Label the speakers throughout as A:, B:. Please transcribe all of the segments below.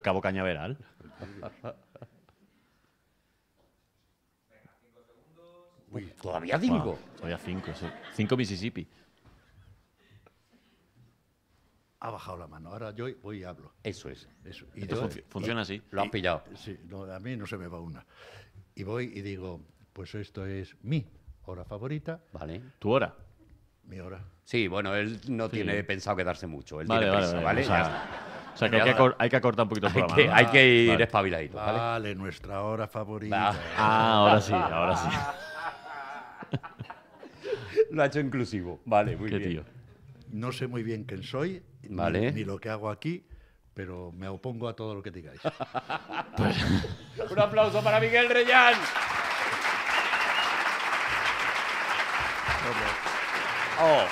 A: Cabo Cañaveral. ¿Todavía cinco? todavía cinco, Cinco Mississippi.
B: Ha bajado la mano. Ahora yo voy y hablo. Eso es. funciona así. Lo has pillado. Sí, a mí no se me va una. Y voy y digo, pues esto es mi hora favorita.
C: Vale. ¿Tu hora? Mi hora. Sí, bueno,
B: él no tiene pensado quedarse mucho. Él Vale, tiene vale, vale. O sea, que hay que, acortar un poquito el programa. hay que ir espabiladito, ¿vale? Vale, nuestra hora favorita. Ah, ahora sí,
A: ahora
C: sí.
B: Lo ha hecho inclusivo. Vale, muy Qué No sé muy bien quién soy, ni- lo que hago aquí, pero me opongo a todo lo que digáis. Pues,
C: un aplauso para Miguel Reyán. Oh,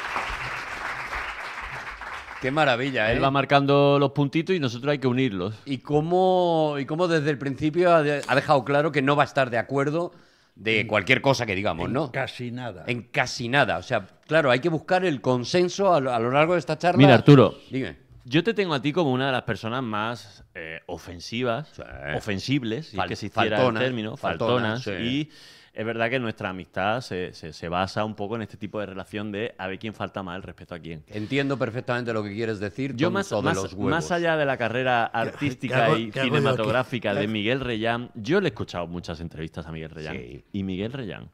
C: Qué maravilla, ¿eh? Él va
A: marcando los puntitos y nosotros hay que unirlos.
C: ¿Y cómo, y cómo desde el principio ha, dejado claro que no va a estar de acuerdo de cualquier cosa que digamos, ¿no? en Casi nada. En casi nada. O sea, claro, hay que buscar el consenso a lo, largo de esta charla. Mira, Arturo. Dime. Yo te tengo a ti como una de las personas más eh,
A: ofensivas, ofensibles, si que se hiciera el término, faltonas, y es verdad que nuestra amistad se, basa un poco en este tipo de relación de a ver quién falta mal respecto respeto a quién. Entiendo perfectamente lo que quieres decir. Yo más, los huevos. más allá de la carrera artística y cinematográfica de Miguel Reyán, yo le he escuchado muchas entrevistas a Miguel Reyán. Y Miguel Reyán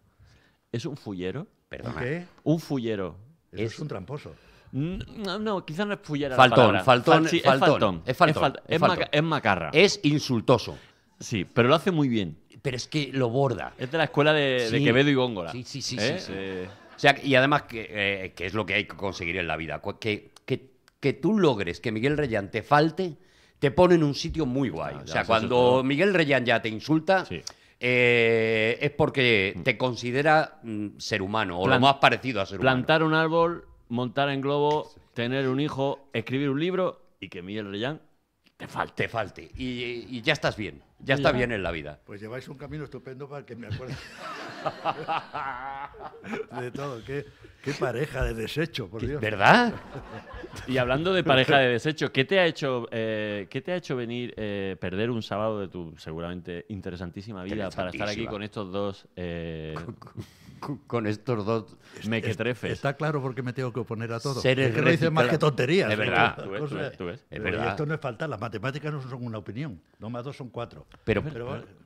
A: es un fullero. Perdona. ¿Qué? Un fullero. es, un tramposo. Mm, no, no, quizás no es fullero. Faltón, faltón, es faltón. es macarra.
C: Es insultoso. Sí, pero lo hace muy bien pero es que lo borda. Es de la escuela de, Quevedo y Góngora. Sí, sí, sí. ¿Eh? sí, eh. O sea, y además, eh, que, es lo que hay que conseguir en la vida. Que, que, tú logres que Miguel Reyán te falte, te pone en un sitio muy guay. o sea, cuando Miguel Reyán ya te insulta. es porque mm. te considera mm, ser humano o lo más parecido a ser humano.
A: Plantar un árbol, montar en globo, tener un hijo, escribir un libro y que Miguel Reyán te falte. falte.
C: y ya estás bien. Ya está bien en la vida.
B: Pues lleváis un camino estupendo para que me acuerde de todo. Qué, pareja de desecho, por Dios. ¿Verdad?
A: Y hablando de pareja de desecho, ¿qué te ha hecho, eh, te ha hecho venir, a eh, perder un sábado de tu seguramente interesantísima vida para estar aquí con estos dos? Eh, con estos dos mequetrefes.
B: Está claro porque me tengo que oponer a todo. Es que no dicen más que tonterías. Es verdad. Tú esto no es faltar. Las matemáticas no son una opinión. No más dos son cuatro. pero,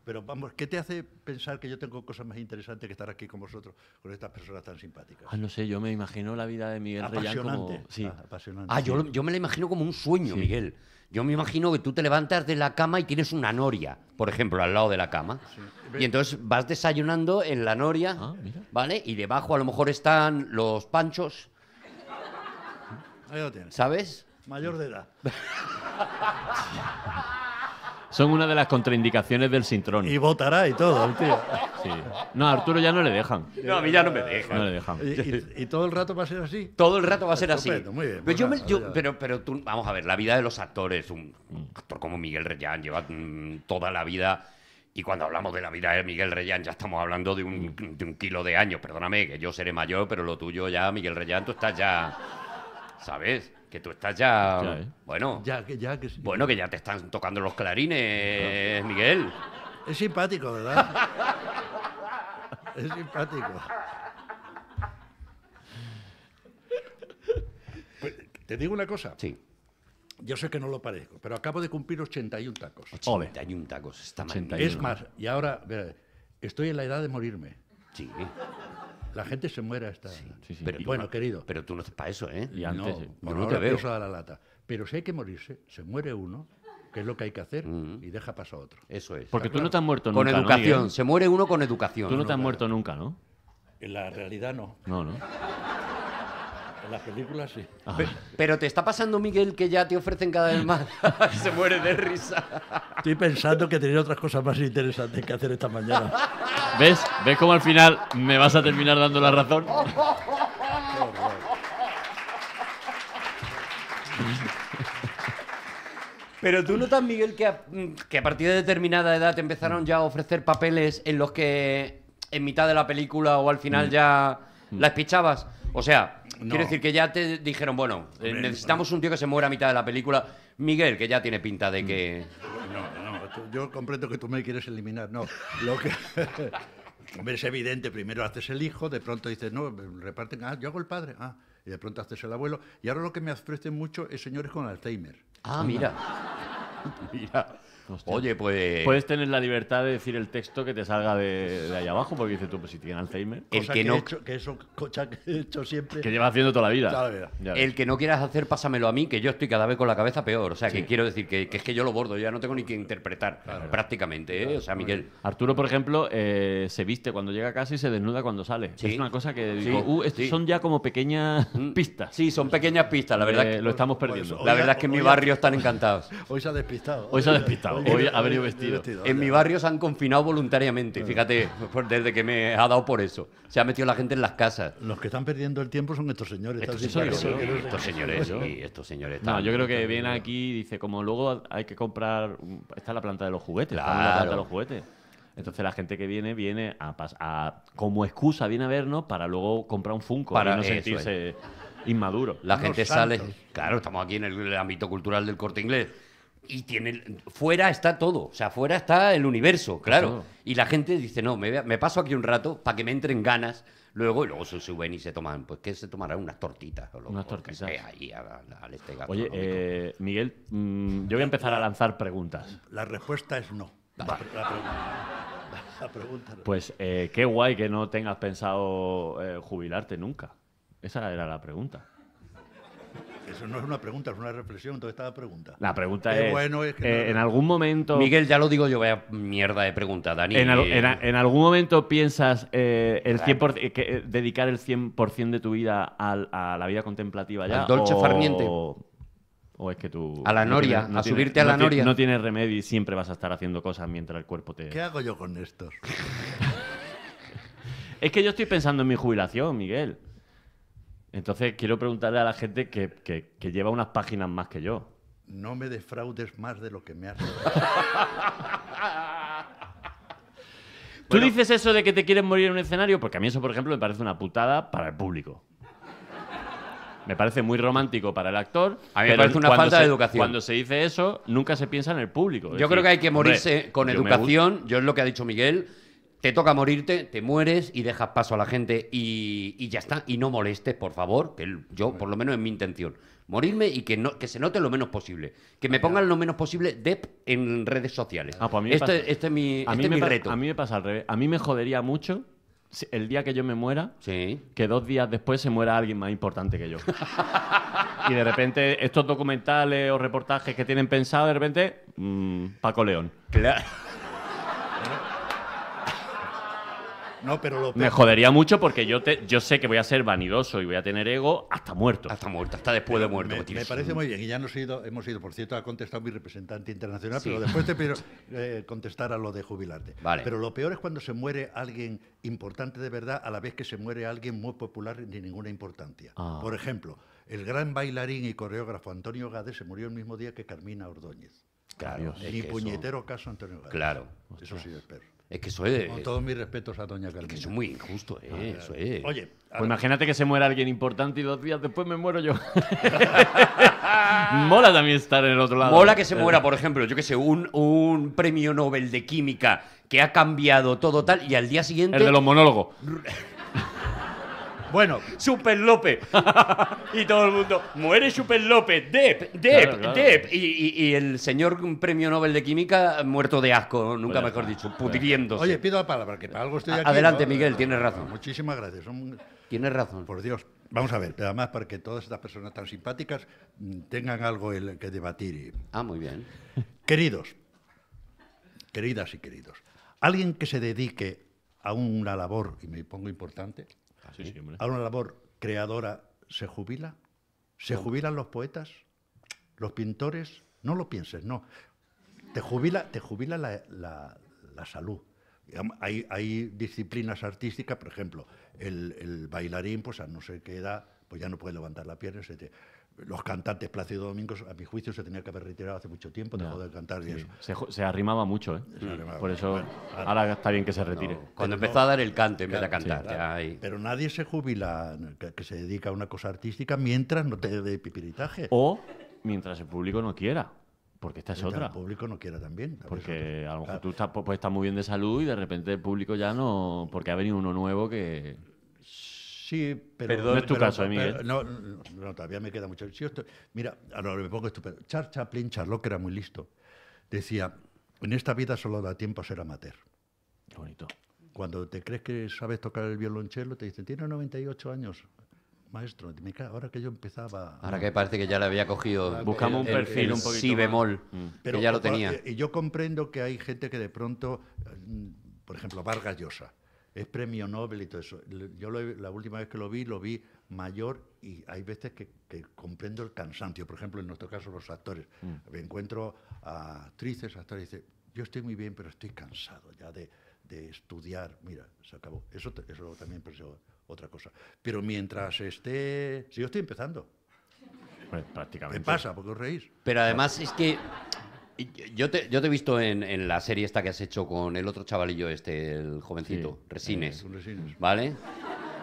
B: pero vamos, ¿qué te hace pensar que yo tengo cosas más interesantes que estar aquí con vosotros, con estas personas tan simpáticas?
C: Ah, no sé, yo me imagino la vida de Miguel apasionante, Sí. Ah, apasionante. Ah, yo, me la imagino como un sueño, Miguel. Yo me imagino que tú te levantas de la cama y tienes una noria, por ejemplo, al lado de la cama. Y entonces vas desayunando en la noria, ah, ¿vale? Y debajo a lo mejor están los panchos. Ahí lo tienes. ¿Sabes?
B: Mayor de edad.
A: Son una de las contraindicaciones del sintrón. Y
B: votará y todo, tío.
A: No, Arturo
C: ya no le dejan. No, a mí ya no me dejan.
B: ¿Y, todo el rato va a ser así? Todo el rato va a ser así. pero, yo ah,
C: pero, tú, vamos a ver, la vida de los actores, un actor como Miguel Reyán lleva mm, toda la vida y cuando hablamos de la vida de Miguel Reyán, ya estamos hablando de un, de un, kilo de años. Perdóname, que yo seré mayor, pero lo tuyo ya, Miguel Reyán, tú estás ya. ¿Sabes? tú estás ya. ¿eh? Bueno. Ya, que ya, Bueno, que ya te están tocando los clarines, Miguel.
B: Es simpático, ¿verdad? es simpático. Pues, te digo una cosa. Sí. Yo sé que no lo parezco, pero acabo de cumplir 81 tacos. 81 tacos, está mal. Es más, y ahora, estoy en la edad de morirme. Sí. La gente se muere hasta. Sí, Pero bueno, querido.
C: Pero tú no haces para eso, ¿eh? Y no, no te veo. a
B: la lata. Pero si hay que morirse, se muere uno, que es lo que hay que hacer, mm. y deja paso a otro. Eso es.
C: Porque tú no te has muerto nunca. Con educación. se muere uno con educación. Tú no, te has muerto
A: nunca, ¿no?
B: En la realidad no. No, no. En las películas sí. Ah.
C: Pero te está pasando, Miguel, que ya te ofrecen cada vez más. Se muere de risa.
B: Estoy pensando que tenía otras cosas más interesantes que hacer esta mañana. ¿Ves? ¿Ves cómo al
A: final me vas a terminar dando la razón?
C: Pero tú notas, Miguel, que que a partir de determinada edad te empezaron ya a ofrecer papeles en los que en mitad de la película o al final mm. ya mm. las pichabas. O sea, Quiero decir que ya te dijeron, bueno, eh, necesitamos un tío que se muera a mitad de la película. Miguel, que ya tiene pinta de mm. que.
B: No, no, yo comprendo que tú me quieres eliminar. No, lo que. es evidente, primero haces el hijo, de pronto dices, no, reparten, ah, yo hago el padre, ah, y de pronto haces el abuelo. Y ahora lo que me ofrecen mucho es señores con Alzheimer. Ah, mira. mira. Oye,
A: pues. Puedes tener la libertad de decir el texto que te salga de, ahí abajo, porque dices tú, pues
C: si tiene Alzheimer. que, no. He
B: hecho, que eso, que he hecho siempre. Que lleva haciendo toda la vida. Toda la vida. El
C: que no quieras hacer, pásamelo a mí, que yo estoy cada vez con la cabeza peor. O sea, que quiero decir que, es que yo lo bordo, ya no tengo ni que interpretar, prácticamente. ¿eh? O sea, Miguel. Arturo, por ejemplo, eh, se viste cuando llega a
A: casa y se desnuda cuando sale. Es una cosa que digo, uh, son ya como pequeñas mm. pistas. Sí, son pequeñas
C: pistas, la verdad. Eh, que, lo estamos perdiendo. Pues, la verdad es que en mi barrio están encantados.
B: Hoy se ha despistado. Hoy se ha despistado. Hoy ha vestido.
C: En mi barrio se han confinado voluntariamente. Y Fíjate, desde que me ha dado por eso. Se ha metido la gente en las casas.
B: Los que están perdiendo el tiempo son estos señores. Estos señores, estos señores, No, yo creo que viene
C: aquí y dice, como luego hay que comprar...
A: Está la planta de los juguetes. la planta de los juguetes. Entonces la gente que viene, viene a, a,
C: como excusa, viene a vernos para luego comprar un Funko para no sentirse inmaduro. La gente sale... Claro, estamos aquí en el ámbito cultural del corte inglés y tiene fuera está todo, o sea, fuera está el universo, claro. Y la gente dice, no, me, me paso aquí un rato para que me entren ganas. Luego, y luego se suben y se toman, pues que se tomarán unas tortitas. O unas tortitas.
B: ahí este Oye,
A: eh, Miguel, mm, yo voy a empezar a lanzar preguntas.
B: La respuesta es no.
A: Pues eh, qué guay que no tengas pensado eh, jubilarte nunca. Esa era la pregunta.
B: Eso no es una pregunta, es una reflexión. toda esta la pregunta.
A: La pregunta es, bueno eh, en algún momento... Miguel, ya lo
C: digo yo, a mierda de pregunta, Dani. En,
A: algún momento piensas eh, el eh, dedicar el 100% de tu vida a la vida contemplativa ya. Al Dolce o, O es que tú. A la noria, a subirte a la noria. No tienes remedio y siempre vas a estar haciendo cosas mientras el cuerpo te. ¿Qué
B: hago yo con esto?
A: Es que yo estoy pensando en mi jubilación, Miguel. Entonces quiero preguntarle a la gente que, lleva unas páginas más que yo.
B: No me defraudes más de lo que me has ¿Tú dices eso de que te quieres
A: morir en un escenario? Porque a mí eso, por ejemplo, me parece una putada para el público. Me parece muy
C: romántico para el actor. A mí me parece una falta de educación. Cuando
A: se dice eso, nunca se piensa en el público. Yo creo que hay que morirse con educación.
C: Yo es lo que ha dicho Miguel te toca morirte, te mueres y dejas paso a la gente y, ya está. Y no molestes, por favor, que yo, por lo menos es mi intención, morirme y que, no, que se note lo menos posible. Que me pongan lo menos posible dep en redes sociales. Ah, pues este, este, es mi, A este reto. a mí me pasa al revés. A mí me jodería mucho
A: el día que yo me muera, que dos días después se muera alguien más importante que yo. y de repente estos documentales o reportajes que tienen pensado, de repente, mm, Paco León. Claro. ¿Eh? Me jodería mucho porque yo, te, yo sé que voy a ser vanidoso y voy a tener ego hasta muerto. Hasta muerto, hasta
C: después de muerto. Me, parece muy
B: bien. Y ya hemos ido, por cierto, ha contestado mi representante internacional, pero después te pido eh, contestar a lo de jubilarte. Vale. Pero lo peor es cuando se muere alguien importante de verdad a la vez que se muere alguien muy popular ni ninguna importancia. Ah. Por ejemplo, el gran bailarín y coreógrafo Antonio Gade se murió el mismo día que Carmina Ordóñez. Claro. Ni puñetero caso Antonio Gade. Claro. Eso sí, espero. Es que eso es. Con eh, todos mis respetos a Doña Carmen. Es que eso es muy
A: injusto, eh, ah, eso es. Oye. Pues imagínate que se muera alguien importante y dos días después me muero yo. Mola también estar en el otro lado. Mola que se muera, por
C: ejemplo, yo que sé, un, un premio Nobel de Química que ha cambiado todo tal y al día siguiente. El de los monólogos. Bueno. Super López. y todo el mundo,
B: muere Super López, ¡Deb! ¡Deb! ¡Deb!
C: Y, el señor premio Nobel de
B: Química muerto de asco, nunca pues mejor dicho, pues pudriéndose. Oye, pido la palabra, que para algo estoy aquí. Adelante, Miguel, tienes razón. Muchísimas gracias. Tienes razón. Por Dios. Vamos a ver, pero además para que todas estas personas tan simpáticas mm, tengan algo que debatir. Ah, muy bien. Queridos, queridas y queridos, alguien que se dedique a una labor, y me pongo importante, ¿eh? a una labor creadora, ¿se jubila? ¿Se jubilan los poetas? ¿Los pintores? No lo pienses, no. Te jubila, te jubila la, salud. Hay, disciplinas artísticas, por ejemplo, el, bailarín, pues a no sé qué edad, pues ya no puede levantar la pierna, etc los cantantes Plácido Domingos, a mi juicio, se tenía que haber retirado hace mucho tiempo, dejó de cantar y eso.
A: Se, arrimaba mucho, ¿eh? Por eso ahora, está bien que se retire. Cuando empezó a dar el cante en vez de cantar.
B: Pero nadie se jubila que, se dedica a una cosa artística mientras no te dé pipiritaje. O mientras el público no quiera. Porque esta es mientras otra. el público no quiera también.
A: Porque a lo mejor tú pues, pues, estás muy bien de salud y de repente el público ya no. Porque ha venido uno nuevo que.
B: Sí, pero. Perdón, no es tu caso, Miguel. no, todavía me queda mucho. mira, ahora me pongo estupendo. Charles Chaplin, Charlot, que era muy listo, decía: En esta vida solo da tiempo a ser amateur. Qué bonito. Cuando te crees que sabes tocar el violonchelo, te dicen: tiene 98 años. Maestro, ahora que yo empezaba. Ahora que parece que ya le
C: había cogido. Ah, buscamos un perfil un Si bemol, mm. que ya lo tenía. Eh,
B: y yo comprendo que hay gente que de pronto, eh, por ejemplo, Vargas Llosa es premio Nobel y todo eso. Yo la última vez que lo vi, lo vi mayor y hay veces que, comprendo el cansancio. Por ejemplo, en nuestro caso, los actores. Mm. Me encuentro a actrices, actores, y dicen, yo estoy muy bien, pero estoy cansado ya de, de estudiar. Mira, se acabó. Eso, eso también es otra cosa. Pero mientras esté... Sí, yo estoy empezando. Pues prácticamente. Me pasa, porque os reís. Pero además
C: es que yo te, yo te he visto en, en, la serie esta que has hecho con el otro chavalillo este, el jovencito, Resines, eh, Resines. ¿Vale?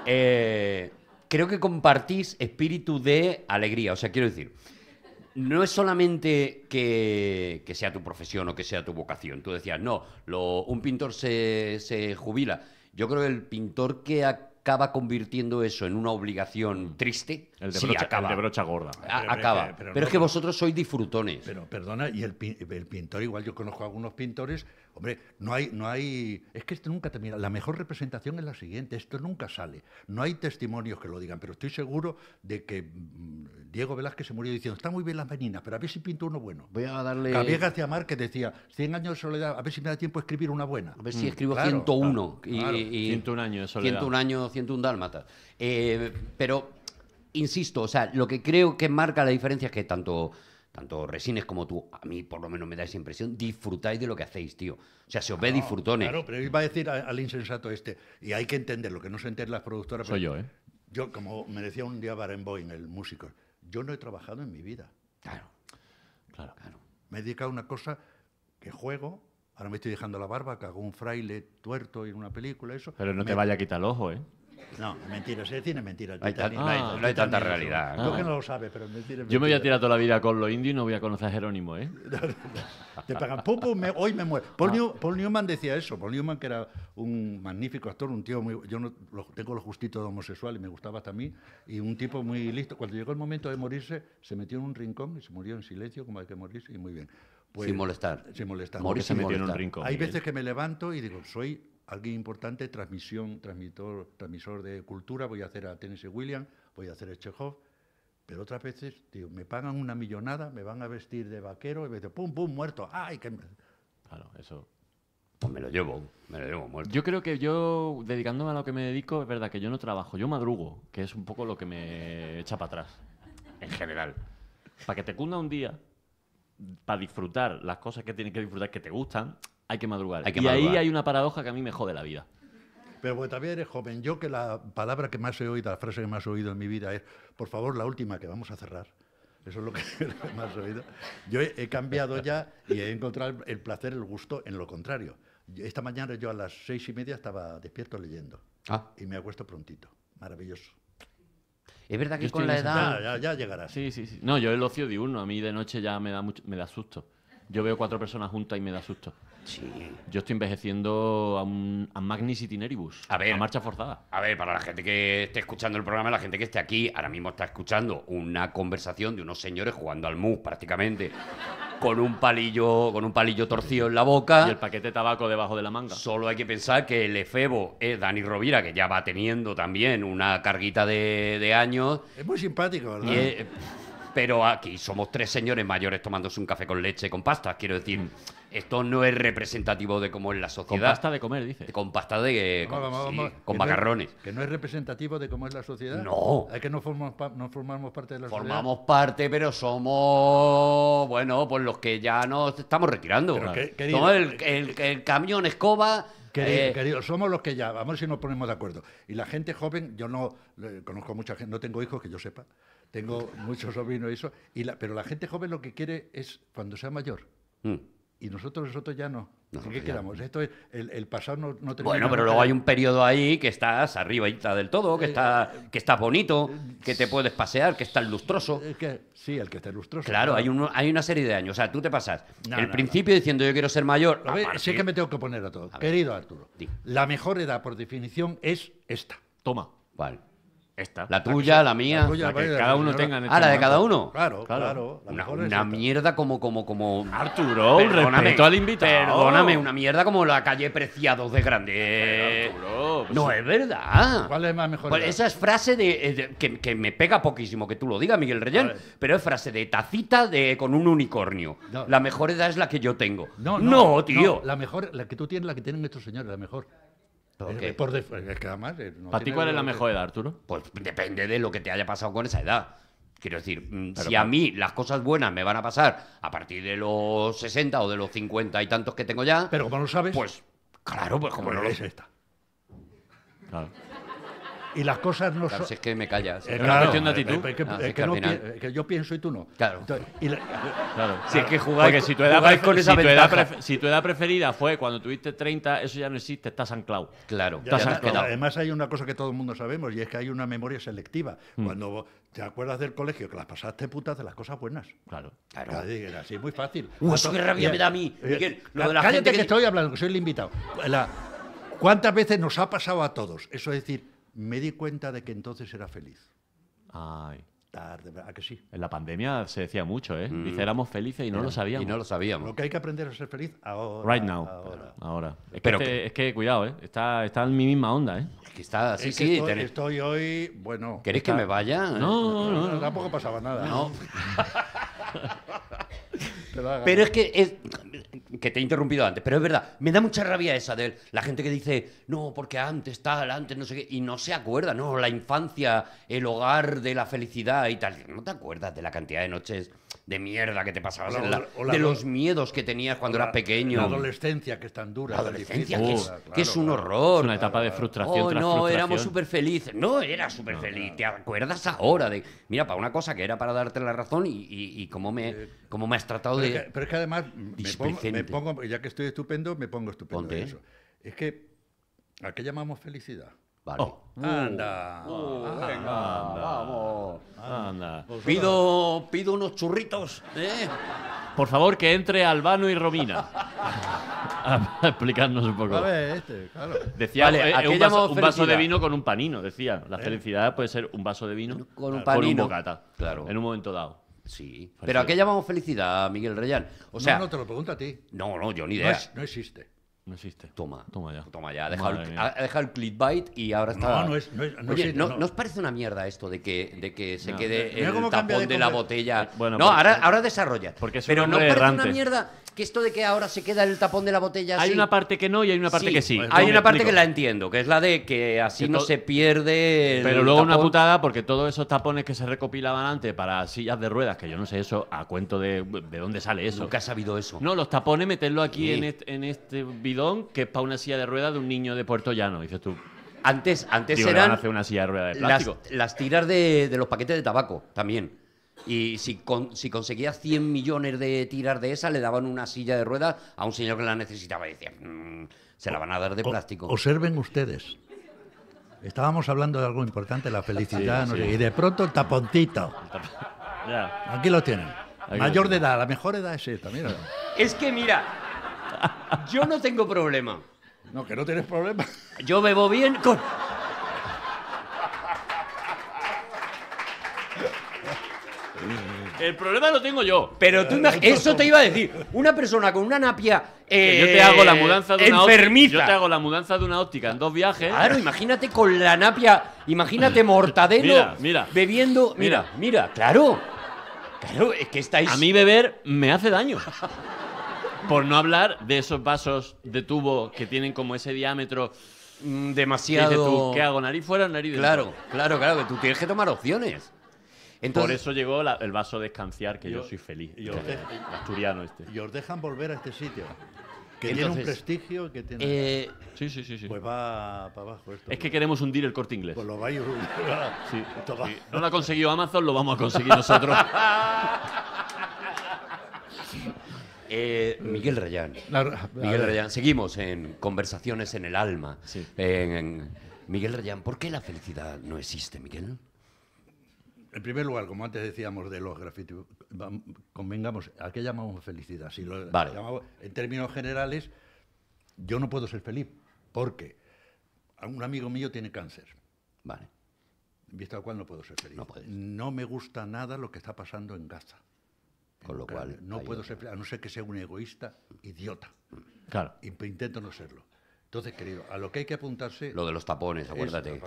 C: Eh, creo que compartís espíritu de alegría. O sea, quiero decir, no es solamente que, que, sea tu profesión o que sea tu vocación. Tú decías, no, lo, un pintor se, se, jubila. Yo creo que el pintor que ha acaba convirtiendo eso en una obligación mm. triste. El de, sí, brocha, acaba. de brocha gorda. Ah, acaba. Pero, es que vosotros
B: sois disfrutones. Pero perdona, y el, el pintor, igual yo conozco a algunos pintores Hombre, no hay, no hay. Es que esto nunca termina. La mejor representación es la siguiente. Esto nunca sale. No hay testimonios que lo digan, pero estoy seguro de que mm, Diego Velázquez se murió diciendo: Está muy bien las meninas, pero a ver si pinto uno bueno. Voy a darle. Javier García Márquez decía: 100 años de soledad, a ver si me da tiempo a escribir una buena. A ver si mm, escribo 101.
C: y, 101 años de soledad. 101 años, 101 dálmatas. pero, insisto, o sea, lo que creo que marca la diferencia es que tanto tanto Resines como tú, a mí por lo menos me da esa impresión, disfrutáis de lo que hacéis, tío. O sea, se os ve disfrutones. Claro,
B: pero iba a decir al insensato este, y hay que entenderlo, que no se entienden las productoras. Soy yo, ¿eh? Yo, como me decía un día Barenboim, el músico, yo no he trabajado en mi vida. Claro, claro. claro. Me he dedicado a una cosa que juego, ahora me estoy dejando la barba, que hago un fraile tuerto en una película, eso. Pero no te vaya a quitar el ojo, ¿eh? No, mentira, se decir mentira. no hay, tanta realidad. que no lo sabe, pero Yo me voy a
A: tirar toda la vida con lo indios y no voy a conocer a Jerónimo, ¿eh?
B: Te pagan, popo hoy me muero. Ah. Paul, Newman decía eso. Paul Newman, que era un magnífico actor, un tío muy... Yo no, tengo los justito de homosexual y me gustaba hasta mí, y un tipo muy listo. Cuando llegó el momento de morirse, se metió en un rincón y se murió en silencio, como hay que morirse, y muy bien. sin pues, molestar. Sin molestar. Morir se metió En un rincón, Hay veces que me levanto y digo, soy alguien importante, transmisión, transmitor, transmisor de cultura, voy a hacer a Tennessee Williams, voy a hacer a Chekhov, pero otras veces, me pagan una millonada, me van a vestir de vaquero y me dicen, pum, pum, muerto, ay, qué... Claro, eso...
A: Pues me lo llevo, me lo llevo muerto. Yo creo que yo, dedicándome a lo que me dedico, es verdad que yo no trabajo, yo madrugo, que es un poco lo que me echa para atrás, en general. Para que te cunda un día, para disfrutar las cosas que tienes que disfrutar que te gustan, hay que madrugar. y ahí hay una paradoja que a mí me jode la vida.
B: Pero bueno, también eres joven. Yo que la palabra que más he oído, la frase que más he oído en mi vida es, por favor, la última que vamos a cerrar. Eso es lo que más he oído. Yo he, cambiado ya y he encontrado el placer, el gusto en lo contrario. Esta mañana yo a las seis y media estaba despierto leyendo. Ah. Y me acuesto prontito. Maravilloso.
C: Es verdad que con la edad... Ya, ya, Sí,
B: sí, sí.
A: No, yo el ocio diurno. A mí de noche ya me da, mucho, me da susto. Yo veo cuatro personas juntas y me da susto. Sí. Yo estoy envejeciendo a, un, a Magnis Itineribus.
C: A ver. A marcha forzada. A ver, para la gente que esté escuchando el programa, la gente que esté aquí, ahora mismo está escuchando una conversación de unos señores jugando al mus prácticamente. con un palillo, con un palillo torcido en la boca. Y el paquete de tabaco debajo de la manga. Solo hay que pensar que el efebo es Dani Rovira, que ya va teniendo también una carguita de, años.
B: Es muy simpático, ¿verdad? Eh,
C: pero aquí somos tres señores mayores tomándose un café con leche y con pastas, quiero decir. Mm esto no es representativo de cómo es la sociedad. Con pasta de comer, dice. Con pasta de. Con, macarrones. que no es
B: representativo de cómo es la sociedad. No. Es que no formamos, parte de la sociedad. Formamos
C: parte, pero somos. Bueno, pues los que ya nos estamos retirando. Eh, el,
B: camión escoba. Eh, querido, somos los que ya, vamos si nos ponemos de acuerdo. Y la gente joven, yo no conozco mucha gente, no tengo hijos que yo sepa, tengo muchos sobrinos y eso, pero la gente joven lo que quiere es cuando sea mayor. Mm y nosotros, nosotros ya no. qué queramos? Esto es, el, pasado no, no Bueno, pero luego hay un
C: periodo ahí que estás arriba y está del todo, que estás eh, está, eh, que está bonito, eh, que te puedes pasear, que está lustroso.
B: sí, el que está lustroso. Claro, Hay, un,
C: hay una serie de años. O sea, tú te pasas el principio diciendo yo quiero ser
B: mayor. Ver, que me tengo que poner a todo. Querido Arturo, la mejor edad por definición es esta. Toma. Vale.
C: Esta. La tuya, la, mía. La, que cada uno tenga. Este ah, la de cada uno. Claro, claro. una, mierda como, como, como. Arturo, perdóname, al invitado. Perdóname, una mierda como la calle Preciados de Grande. Pues no es
B: verdad. ¿Cuál es más mejor? Pues esa
C: es frase de, eh, que, me pega poquísimo que tú lo digas, Miguel Reyán, pero es frase de tacita de, con un unicornio. La mejor edad es la que yo tengo. No, no, no tío.
B: la mejor, la que tú tienes, la que tienen estos señores, la mejor. Okay. Eh, ¿Para ti cuál es la
C: mejor edad, Arturo? Pues depende de lo que te haya pasado con esa edad. Quiero decir, mm, si a mí las cosas buenas me van a pasar a partir de los 60 o de los 50 y tantos que tengo ya. Pero como no sabes. Pues, claro, pues como no lo. Es esta. Claro
B: y las cosas no son. es que me callas. Eh, es una cuestión de actitud. que, no, eh, yo pienso y tú no. Claro. claro. Si es que jugáis. Porque si tu edad, con esa
A: preferida fue cuando tuviste 30, eso ya no existe, estás anclado. Claro. estás anclado.
B: Además, hay una cosa que todo el mundo sabemos y es que hay una memoria selectiva. Mm. Cuando te acuerdas del colegio, que las pasaste putas de las cosas buenas. Claro. Claro. Así, muy fácil. Uy, uh, eso qué rabia me da a mí. Eh, cállate que, estoy hablando, que soy el invitado. ¿Cuántas veces nos ha pasado a todos? Eso es decir, me di cuenta de que entonces era feliz. Ay. Tarde, ¿a que sí? En
A: la pandemia se decía mucho, ¿eh? Mm. Dice, éramos felices y no lo sabíamos. Y no lo sabíamos. Lo
B: que hay que aprender es ser feliz ahora. Right
A: now. Ahora. Es, este, que, es que, cuidado, ¿eh? Está, está en mi misma onda, ¿eh? que está
C: así, sí. Estoy,
B: hoy, bueno... ¿Queréis que me vaya? no, no, no Tampoco pasaba nada. No. Pero es que
C: es, que te he interrumpido antes, pero es verdad, me da mucha rabia esa de la gente que dice, no, porque antes tal, antes no sé qué, y no se acuerda, no, la infancia, el hogar de la felicidad y tal. No te acuerdas de la cantidad de noches de mierda que te pasabas, de los miedos
B: que tenías cuando eras pequeño. La adolescencia que es tan dura. La adolescencia que,
C: es, un horror. una etapa de frustración. Oh, no, éramos súper felices. No, era
B: súper feliz. ¿Te acuerdas
C: ahora de, mira, para una cosa que era para darte la razón y, cómo, me, eh, me has tratado de...
B: pero es que además, me pongo, ya que estoy estupendo, me pongo estupendo. Eso. Es que, ¿a qué llamamos felicidad? Vale. Oh. Anda. Oh, ah, venga, Vamos. Anda. Pido,
C: pido unos churritos. ¿eh?
A: Por favor, que entre Albano y Romina. a explicarnos un poco. A
C: ver, este, claro. Decía, eh, un, vaso, de vino
A: con un panino, decía. La ¿Eh? felicidad puede ser un vaso de vino con un, panino. bocata. Claro. En un momento dado.
B: Sí. Pero ¿a qué
C: llamamos felicidad, Miguel Reyán? O sea, no, te lo pregunto a ti. No, no, yo ni idea.
B: no existe. No existe. Toma.
C: Toma ya. Toma ya. Ha dejado, el, ha clickbait y ahora está. No, no es. No Oye, no, os parece una mierda esto de que, de que se quede el tapón de, la botella? Bueno, no, ahora, ahora desarrolla. Porque es Pero no parece una mierda que esto de que ahora se queda el tapón de la botella Hay una parte que no y hay una parte que sí. Pues, hay una parte que la entiendo, que es la de que así no se pierde. Pero luego una
A: putada porque todos esos tapones que se recopilaban antes para sillas de ruedas, que yo no sé eso, a cuento de, dónde sale eso. Nunca ha sabido eso. No, los tapones, meterlo aquí en, este, bidón, que es para una silla de ruedas de un niño de Puerto Llano. Dices tú, Antes, antes una silla de ruedas de las,
C: las tiras de, de los paquetes de tabaco también. Y si, conseguía 100 millones de tirar de esa, le daban una silla de ruedas a un señor que la necesitaba y decía, mm, se la van a dar de plástico.
B: Observen ustedes. Estábamos hablando de algo importante, la felicidad, y de pronto tapontito. Aquí lo tienen. Mayor de edad, la mejor edad es esta, mira. Es
C: que mira, yo no tengo problema. No, que no tienes problema. Yo bebo bien con... El problema lo tengo
A: yo. Pero tú eso te iba a decir.
C: Una persona con una napia. yo te hago la eh, mudanza de enfermiza. una óptica. Yo te hago la mudanza de una óptica en dos viajes. Claro, imagínate con la napia. Imagínate mortadelo mira, bebiendo. Mira, mira, claro. Claro, es que estáis. A mí beber me hace daño. Por no hablar de
A: esos vasos de tubo que tienen como ese diámetro mm, demasiado. que hago? ¿Nariz fuera o nariz dentro? Claro, claro, claro, que tú tienes que tomar opciones. Por eso llegó el vaso de escanciar, que yo, soy feliz. Y os asturiano este. Y os dejan volver a este sitio. Que tiene un prestigio que tiene. Eh, sí, sí, sí, sí, Pues
B: va para abajo esto.
A: Es que pues. queremos hundir
B: el corte inglés. Pues lo vais a sí, No lo
A: ha conseguido Amazon, lo vamos a conseguir nosotros.
C: Eh, Miguel Rayán. Miguel Rayán, seguimos en conversaciones en el alma. Miguel Rayán, ¿por qué la felicidad no existe, Miguel?
B: En primer lugar, como antes decíamos de los grafitis, convengamos, ¿a qué llamamos felicidad? en términos generales, yo no puedo ser feliz porque un amigo mío tiene cáncer. Vale. Visto vista cual no puedo ser feliz. No, me gusta nada lo que está pasando en Gaza. Con lo cual. No puedo ser feliz, a no ser que sea un egoísta idiota. Claro. Intento no serlo. Entonces, querido, a lo que hay que apuntarse. Lo de los tapones, acuérdate.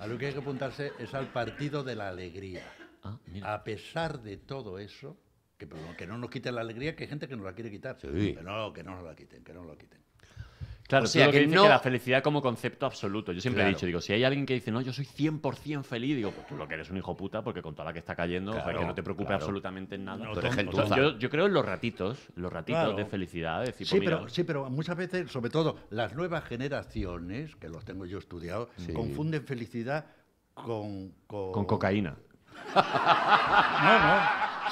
B: A lo que hay que apuntarse es al partido de la alegría. Ah, A pesar de todo eso, que, que no nos quiten la alegría, que hay gente que nos la quiere quitar. no, que no nos la quiten, que no nos la quiten. Claro, o que, que la
A: felicidad como concepto absoluto. Yo siempre he dicho, digo, si hay alguien que dice, no, yo soy 100% feliz, digo, pues tú lo que eres un hijo puta, porque con toda la que está cayendo, que no te preocupe absolutamente absolutamente nada. yo, creo en los ratitos, los ratitos de felicidad. Pues sí, pero, sí,
B: pero muchas veces, sobre todo, las nuevas generaciones, que los tengo yo estudiado, confunden felicidad con, con... cocaína. No, no.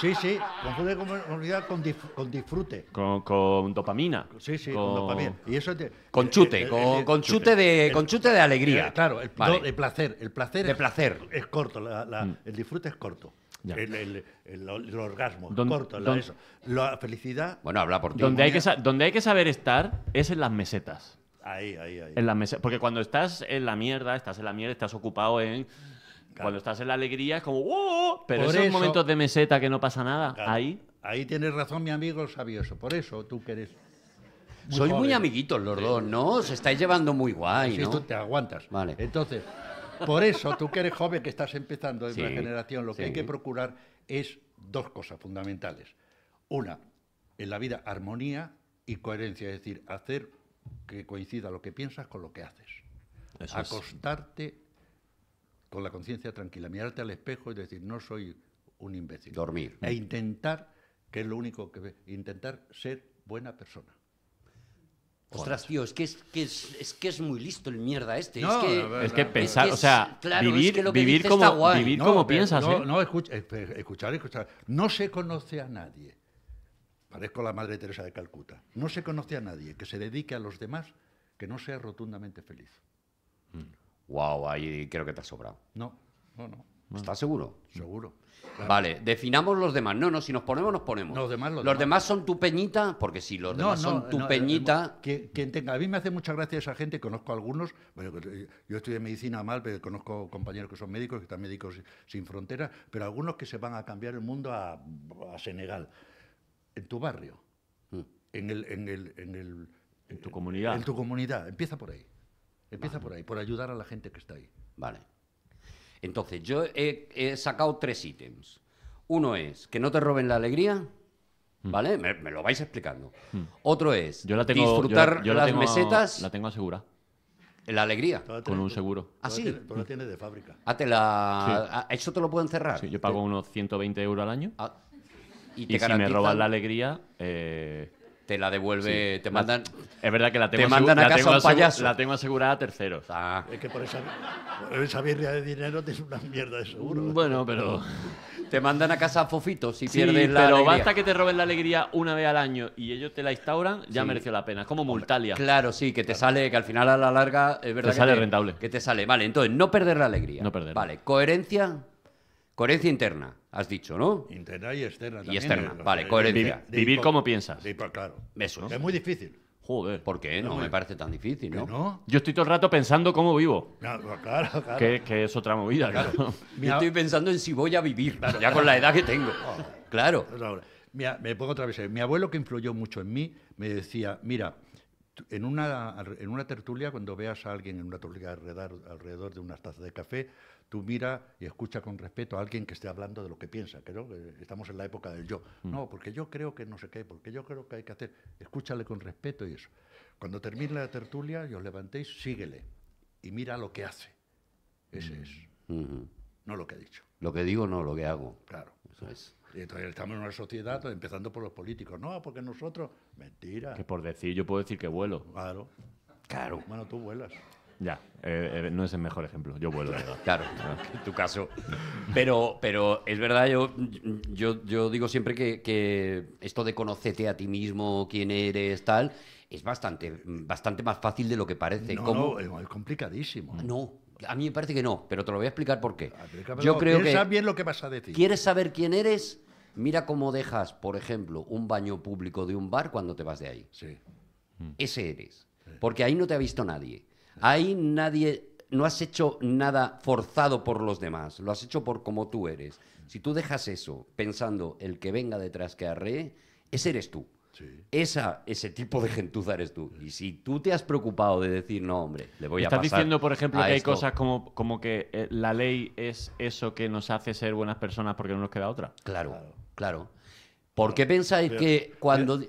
B: Sí, sí, confunde comunidad con, con disfrute.
A: Con, dopamina. Sí,
B: sí, con, dopamina. Y eso Con chute, con, chute de, con chute de alegría. Eh, claro, el, de placer. El placer, De es, placer. es corto, mm. el disfrute es corto. El, orgasmo es corto. la, felicidad, Bueno, habla por ti. Donde
A: hay, que saber estar es en las mesetas.
B: ahí, ahí, ahí.
A: En Porque cuando estás en la mierda, estás en la mierda, estás ocupado en cuando estás en la alegría es como, oh,
C: oh", Pero Por esos momentos de meseta que no pasa nada, ahí.
B: Ahí tienes razón, mi amigo sabioso. Por eso tú que eres. Muy Sois muy
C: amiguitos los dos, ¿no? Se estáis llevando muy guay, sí, tú te
B: aguantas. Vale. Entonces, por eso, tú que eres joven, que estás empezando en una generación, lo que hay que procurar es dos cosas fundamentales. Una, en la vida armonía y coherencia, es decir, hacer que coincida lo que piensas con lo que haces. Acostarte con la conciencia tranquila, mirarte al espejo y decir, no soy un imbécil. Dormir. E intentar, que es lo único que... Intentar ser buena persona. Ostras, tío, es que es, que es, que es muy listo el mierda
C: este. es, que, es que pensar, o sea, vivir,
A: como, vivir piensas. No, ¿eh?
B: no escuchar, escuchar. No se conoce a nadie. Parezco la madre Teresa de Calcuta. No se conoce a nadie que se dedique a los demás que no sea rotundamente feliz
C: wow, ahí creo que te ha sobrado.
B: No, no, no. ¿Estás seguro? Seguro. Vale,
C: definamos los demás. No, no, si nos ponemos, nos ponemos. Los demás, los, son tu peñita, porque si los demás son tu eh, peñita.
B: Eh, tenga, a mí me hace mucha gracia esa gente, conozco algunos. Bueno, eh, yo estudié medicina mal, pero conozco compañeros que son médicos, que están médicos sin fronteras, pero algunos que se van a cambiar el mundo a, a Senegal. En tu barrio, mm. en el, en el, en el en tu comunidad. En tu comunidad, empieza por ahí. Empieza por ahí, por ayudar a la gente que está ahí.
C: Vale. Entonces, yo he, sacado tres ítems. Uno es que no te roben la alegría. Hmm. ¿Vale? Me, lo vais explicando. Hmm. Otro es disfrutar yo las mesetas. La tengo asegura. La alegría.
B: con un seguro. ¿Ah, sí? la tienes de fábrica.
C: Ah,
B: ah, ¿Eso te lo puedo cerrar? Sí, yo pago
A: unos 120 euros al año. Ah, y, si me roban la alegría, eh, te la devuelve, te mandan. es verdad que la tengo, te La tengo asegurada a terceros. Ah. Es que por
B: esa, birria de dinero tienes una mierda de seguro. Bueno, pero.
C: Te mandan a casa a fofitos si pierdes la. Pero basta
A: que te roben la alegría una vez al año y ellos te
C: la instauran, ya mereció la pena. Es como multalia. Claro, sí, que te sale, que al final a la larga es verdad. Te sale rentable. Que te sale. Vale, entonces, no perder la alegría. No perder. Vale, coherencia. Coherencia interna, has dicho, ¿no?
B: Interna y externa. También, y externa, eh, vale, coherencia. vivir como piensas. claro.
C: Eso. Es muy difícil. Joder. ¿Por qué? No, me parece tan difícil, ¿no? Yo estoy todo el rato pensando cómo vivo.
B: Claro, claro. Que, es otra movida, claro. estoy
C: pensando en si voy a vivir, ya con la edad que tengo. Claro.
B: me pongo otra vez. Eh, mi abuelo, que influyó mucho en mí, me decía: Mira, en una, en una tertulia, cuando veas a alguien en una tertulia alrededor, alrededor de unas tazas de café, tú mira y escucha con respeto a alguien que esté hablando de lo que piensa. Creo que estamos en la época del yo. Mm. No, porque yo creo que no sé qué, porque yo creo que hay que hacer. Escúchale con respeto y eso. Cuando termine la tertulia y os levantéis, síguele y mira lo que hace. Ese mm. es. No lo que ha dicho.
C: Lo que digo, no, lo que hago.
B: Claro. Eso es. Entonces estamos en una sociedad, empezando por los políticos. No, porque nosotros. Mentira. Que
A: por decir, yo puedo decir que vuelo.
B: Claro. Claro. Bueno, tú vuelas.
A: Ya,
C: eh, eh, no es el mejor ejemplo. Yo vuelo, Claro, en tu caso. Pero, pero es verdad, yo, yo, yo digo siempre que, esto de conocerte a ti mismo, quién eres, tal, es bastante, bastante más fácil de lo que parece. No,
B: no es complicadísimo.
C: No, a mí me parece que no, pero te lo voy a explicar por qué. Yo creo que. bien lo que vas a decir. ¿Quieres saber quién eres? Mira cómo dejas, por ejemplo, un baño público de un bar cuando te vas de ahí. Sí. Mm. Ese eres. Porque ahí no te ha visto nadie. Ahí nadie, no has hecho nada forzado por los demás, lo has hecho por como tú eres. Si tú dejas eso pensando el que venga detrás que arree, ese eres tú. Sí. Esa, ese tipo de gentuza eres tú. Y si tú te has preocupado de decir, no, hombre, le voy a pasar. Estás diciendo, por ejemplo, que hay cosas
A: como, como que eh, la ley es eso que nos hace ser buenas personas porque no nos queda otra. claro. Claro. ¿Por qué pensáis que
B: cuando...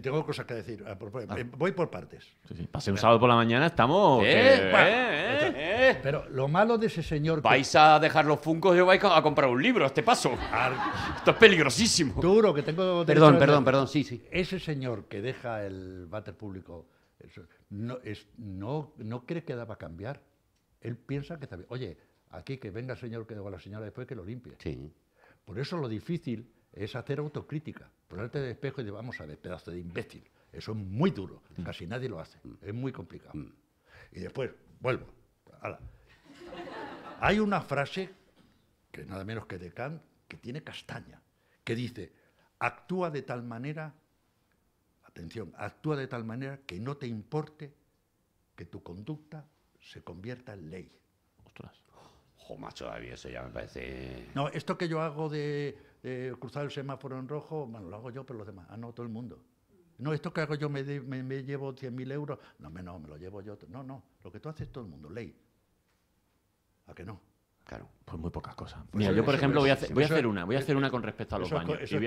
B: Tengo cosas que decir. Ah. Eh, voy por partes.
A: Pasé un sábado por la mañana, estamos. Eh,
B: eh, Pero lo malo de ese señor. Vais a dejar los funcos y vais a comprar un libro, este paso. Esto es peligrosísimo. Duro, que tengo. Perdón, perdón, perdón, sí, sí. Ese señor que deja el váter público, no, es, no, no cree que va a cambiar. Él piensa que está Oye, aquí que venga el señor que, a la señora después que lo limpie. Sí. Por eso lo difícil es hacer autocrítica, ponerte de espejo y decir, vamos a ver, pedazo de imbécil. Eso es muy duro, casi nadie lo hace, mm. es muy complicado. Mm. Y después, vuelvo. Hay una frase, que es nada menos que de Kant, que tiene castaña, que dice, actúa de tal manera, atención, actúa de tal manera que no te importe que tu conducta se convierta en ley. Ostras. ¡Ojo, macho, David, eso ya me parece... No, esto que yo hago de eh, cruzar el semáforo en rojo, bueno, lo hago yo, pero los demás, ah, no, todo el mundo. No, esto que hago yo me, llevo 100.000 euros, no, me, no, me lo llevo yo. No, no, lo que tú haces todo el mundo, ley. ¿A que no?
A: Claro, pues muy pocas cosas. Pues Mira, yo por ejemplo voy a, hacer, una, voy a hacer una con respecto a los baños. eso,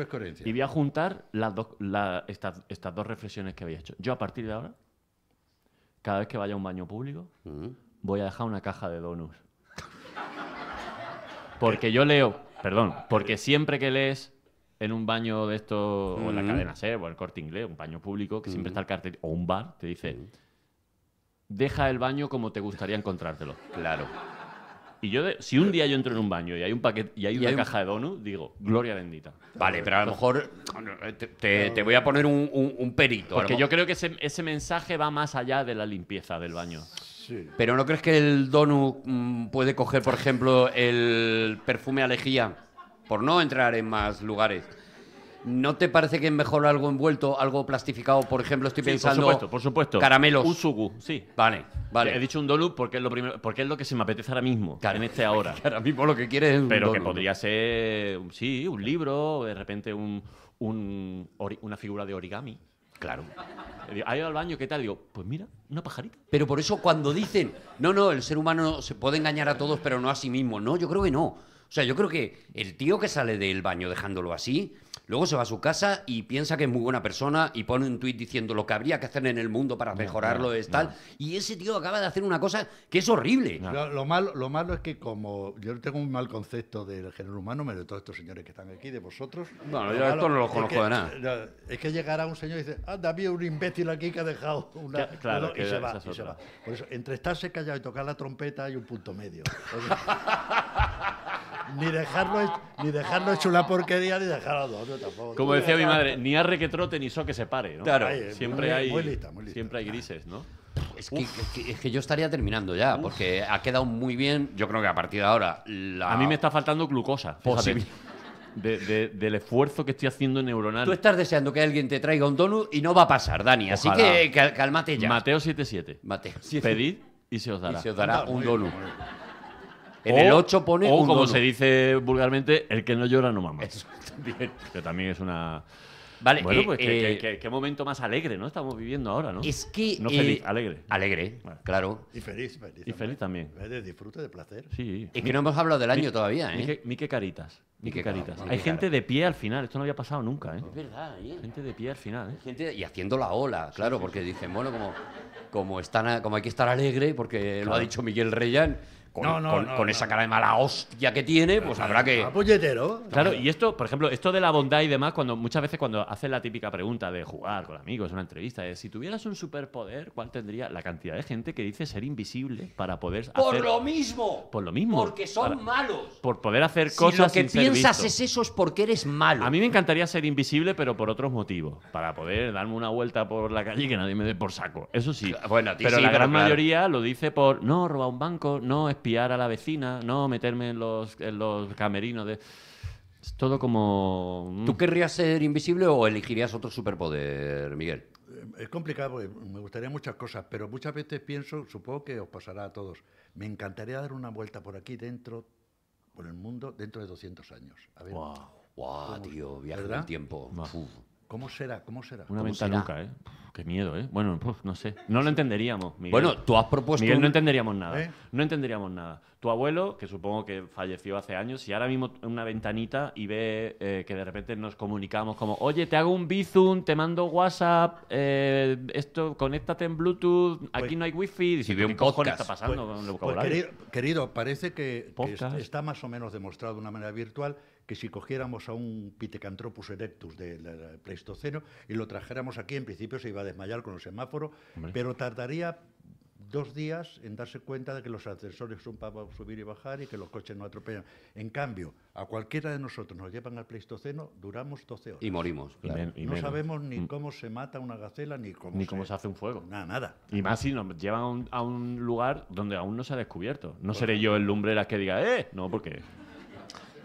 A: es coherencia. Y voy a juntar las dos, estas, dos reflexiones que había hecho. Yo a partir de ahora, cada vez que vaya a un baño público, mm. voy a dejar una caja de donuts. Porque yo leo Perdón, ah, porque siempre que lees en un baño de esto, o en la cadena SER, o el corte inglés, un baño público, que siempre está el cartel, o un bar, te dice, deja el baño como te gustaría encontrártelo. Claro. Y yo, si un día yo entro en un baño y hay un paquete y hay una caja de donuts, digo, gloria bendita. Vale, pero a lo mejor
C: te, voy a poner un, perito. Porque yo
A: creo que ese, ese, mensaje va más allá de la limpieza del baño. Pero
C: ¿no crees que el donut mm, puede coger, por ejemplo, el perfume alejía? Por no entrar en más lugares. ¿No te parece que es mejor algo envuelto, algo plastificado? Por ejemplo, estoy pensando. por supuesto, por supuesto. Caramelos. Un
A: sugu, sí. Vale, vale. He dicho un donut porque es lo primero, porque es lo que se me apetece ahora mismo, en este ahora. ahora mismo lo que quieres es. Pero que podría ser, sí, un libro, de repente una figura de origami.
C: Claro. ¿Ha ido ah, al baño? ¿Qué tal? Digo, pues mira, una pajarita. Pero por eso cuando dicen, no, no, el ser humano se puede engañar a todos, pero no a sí mismo. No, yo creo que no. O sea, yo creo que el tío que sale del baño dejándolo así, Luego se va a su casa y piensa que es muy buena persona y pone un tuit diciendo lo que habría que hacer en el mundo para mejorarlo es tal. Y ese tío acaba de hacer una cosa que es horrible. Lo,
B: malo, lo malo es que como yo tengo un mal concepto del género humano, me de todos estos señores que están aquí, de vosotros. No, yo esto no lo conozco de nada. Es que llegará un señor y dice, anda, había un imbécil aquí que ha dejado una... Claro, y, se va, y se va. Por eso, entre estarse callado y tocar la trompeta hay un punto medio. ni dejarlo, ni dejarlo hecho una porquería ni dejarlo como decía mi madre,
A: ni arre que trote ni so que se pare, ¿no? Claro, eh, siempre hay siempre hay grises, ¿no?
C: Es
B: que, yo estaría terminando
C: ya, porque ha quedado muy bien, yo creo que a partir de ahora... A mí me está faltando glucosa. Posible.
A: del esfuerzo que estoy haciendo neuronal. Tú
C: estás deseando que alguien te traiga un donut y no va a pasar, Dani. Así que calmate cálmate ya.
A: Mateo 7.7. Mateo Pedid y se os dará. se os dará un donut. En el 8 pone o, como se dice vulgarmente, el que no llora no mama. Que también es una. Vale, bueno, eh, pues eh, qué, momento más alegre, ¿no? Estamos viviendo ahora, ¿no? Es que. Eh, alegre. Alegre, claro. Y feliz, feliz. Y feliz también.
B: De disfrute, de placer. Sí. Y que no hemos hablado del año todavía, ¿eh?
A: Mi qué caritas.
C: Mique caritas. Hay gente
A: de pie al final, esto no había pasado nunca, ¿eh? Es
C: verdad, ¿eh? Gente de pie al final, ¿eh? Gente, y haciendo la ola, claro, porque dicen, bueno, como como, están, como hay que estar alegre, porque lo ha dicho Miguel Reyán, con, esa cara de mala hostia que tiene, pues habrá que.
B: Claro,
A: y esto, por ejemplo, esto de la bondad y demás, cuando muchas veces cuando hacen la típica pregunta de jugar con amigos, una entrevista, es si tuvieras un superpoder, ¿cuál tendría? La cantidad de gente que dice ser invisible para poder. ¡Por lo mismo! Por lo mismo. Porque son malos. Por poder hacer cosas. Si lo que piensas es eso, es porque eres malo. A mí me encantaría ser invisible, pero por otros motivos. Para poder darme una vuelta por la calle y que nadie me dé por saco. Eso sí. Bueno, pero la gran mayoría lo dice por no, robar un banco, no, es espiar a la vecina, no meterme en los, camerinos de...
C: Es todo como... Mm. ¿Tú querrías ser invisible o elegirías otro superpoder, Miguel?
B: Eh, es complicado, eh, me gustaría muchas cosas, pero muchas veces pienso, supongo que os pasará a todos, me encantaría dar una vuelta por aquí dentro, por el mundo, dentro de 200 años. A ver,
C: wow. tío, viaje del tiempo.
B: ¿Cómo será? ¿Cómo será? Una ¿Cómo
A: ¿eh? qué miedo, ¿eh? Bueno, pues, no sé. No lo entenderíamos, Bueno, tú has propuesto... Miguel, no entenderíamos nada. ¿Eh? No entenderíamos nada. Tu abuelo, que supongo que falleció hace años, y ahora mismo una ventanita y ve eh, que de repente nos comunicamos como oye, te hago un Bizum, te mando WhatsApp, eh, esto, conéctate en Bluetooth, aquí pues no hay wifi. Y si ve un está pasando con pues, el pues, vocabulario?
B: querido, parece que está más o menos demostrado de una manera virtual que si cogiéramos a un pitecanthropus erectus del Pleistoceno y lo trajéramos aquí, en principio se iba a desmayar con el semáforo, pero tardaría dos días en darse cuenta de que los ascensores son para subir y bajar y que los coches no atropellan. En cambio, a cualquiera de nosotros nos llevan al Pleistoceno, duramos 12 horas. Y morimos. Y no sabemos ni mm. cómo se mata una gacela, ni cómo, ni se, cómo se hace
A: un fuego. Nada, nada. Y más si nos llevan a un, lugar donde
C: aún no se ha descubierto. No pues seré yo el lumbrera que diga, ¡eh! No, porque...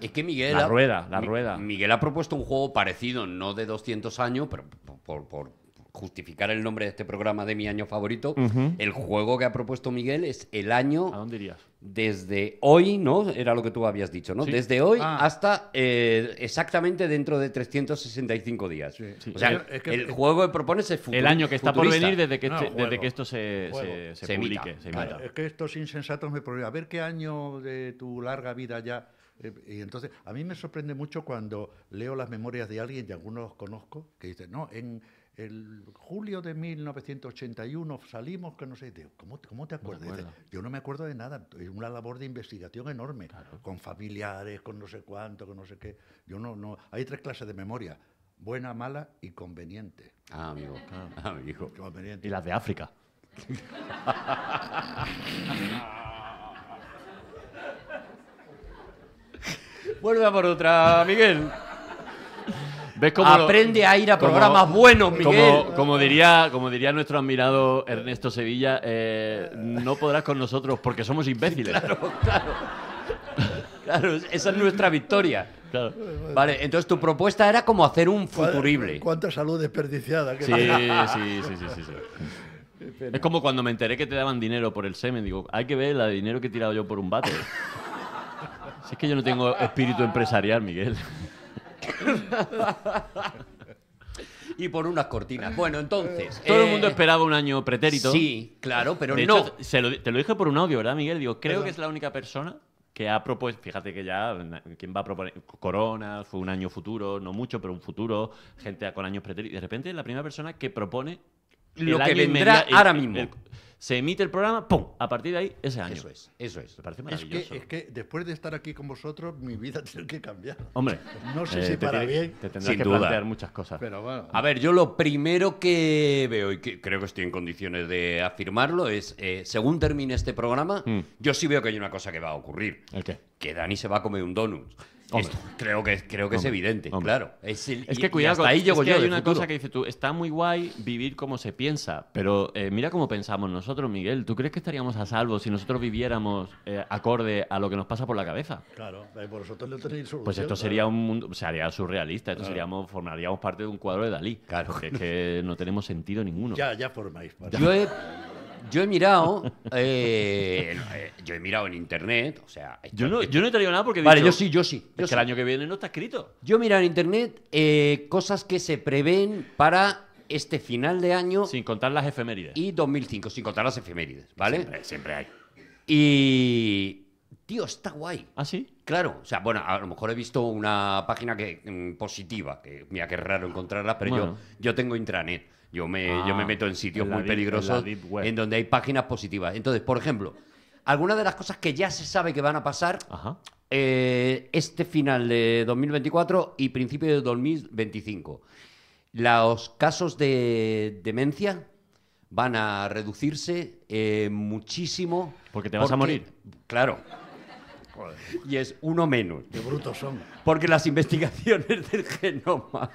C: Es que Miguel. La ha, rueda, Miguel ha propuesto un juego parecido, no de 200 años, pero por, justificar el nombre de este programa de mi año favorito, el juego que ha propuesto Miguel es el año. ¿A dónde irías? Desde hoy, ¿no? Era lo que tú habías dicho, ¿no? Desde hoy ah. hasta eh, exactamente dentro de 365 días. O sea, el juego que
A: propones es El año que está por venir desde que, desde que esto se, se, publique.
B: Es que estos insensatos me prohíben. A ver qué año de tu larga vida ya eh, y entonces, a mí me sorprende mucho cuando leo las memorias de alguien, y algunos los conozco, que dice no, en el julio de 1981 salimos, que no sé, ¿cómo, ¿cómo, te acuerdas? yo no me acuerdo de nada, es una labor de investigación enorme, con familiares, con no sé cuánto, con no sé qué. Yo no, no, hay tres clases de memoria, buena, mala y conveniente. Ah, amigo, ah, amigo. Conveniente.
A: Y las de África. Vuelve a por otra, Miguel. ¿Ves cómo Aprende a
C: ir a programas buenos, Miguel.
A: Como, diría, como diría nuestro admirado Ernesto Sevilla, eh, no podrás con nosotros
C: porque somos imbéciles. Claro, claro. Claro, esa es nuestra victoria. Vale, entonces tu propuesta era como hacer un futurible.
B: Cuánta salud desperdiciada. sí,
C: sí, sí, sí,
A: sí, sí. Es como cuando me enteré que te daban dinero por el semen. Digo, hay que ver la dinero que he tirado yo por un bate es que yo no tengo espíritu empresarial, Miguel.
C: y por unas cortinas. Bueno, entonces. Todo el mundo eh,
A: esperaba un año pretérito. Sí, claro, pero no. te lo dije por un audio, ¿verdad, Miguel? Digo, creo que es la única persona que ha propuesto. Fíjate que ya, ¿quién va a proponer? Corona, fue un año futuro, no mucho, pero un futuro, gente con años pretéritos. de repente, es la primera persona que propone. Lo que vendrá ahora mismo se emite el programa, ¡pum! A partir de ahí, ese año. Eso es,
C: eso es. Me parece maravilloso.
B: Es que, es que después de estar aquí con vosotros, mi vida tiene que cambiar. Hombre, no sé si eh, para bien. Te tendrás que plantear muchas cosas. Pero bueno.
C: A ver, yo lo primero que veo, y que creo que estoy en condiciones de afirmarlo, es eh, según termine este programa, mm. yo sí veo que hay una cosa que va a ocurrir. qué? Que Dani se va a comer un donut creo que, creo que es evidente, claro. Es, que cuidado, ahí es hay una cosa que
A: dice tú, está muy guay vivir como se piensa, pero eh, mira cómo pensamos nosotros, Miguel. ¿Tú crees que estaríamos a salvo si nosotros viviéramos eh, acorde a lo que nos pasa por la cabeza?
B: Claro, eh, por nosotros no tenéis solución. Pues esto sería un
A: mundo, sería surrealista, esto formaríamos parte de un cuadro de Dalí. Claro, que es que no
C: tenemos sentido ninguno. Ya, ya formáis parte. Yo he, yo he mirado, eh, eh, yo he mirado en internet, o sea... yo, no, yo no he traído nada porque Vale, yo sí, yo sí. es que el año que viene no está escrito. Yo he mirado en internet eh, cosas que se prevén para este final de año... Sin contar las efemérides. Y 2005, sin contar las efemérides, ¿vale? Siempre, hay. Y... Tío, está guay. ¿Ah, sí? Claro, o sea, bueno, a lo mejor he visto una página que, mm, positiva, que mira, qué raro encontrarla, pero yo, yo tengo intranet. Yo me, ah, meto en sitios muy peligrosos en, donde hay páginas positivas. Entonces, por ejemplo, algunas de las cosas que ya se sabe que van a pasar eh, este final de 2024 y principio de 2025. Los casos de demencia van a reducirse eh, muchísimo. Porque te vas a morir. Claro. Y es uno menos. Qué brutos son. Porque las investigaciones del genoma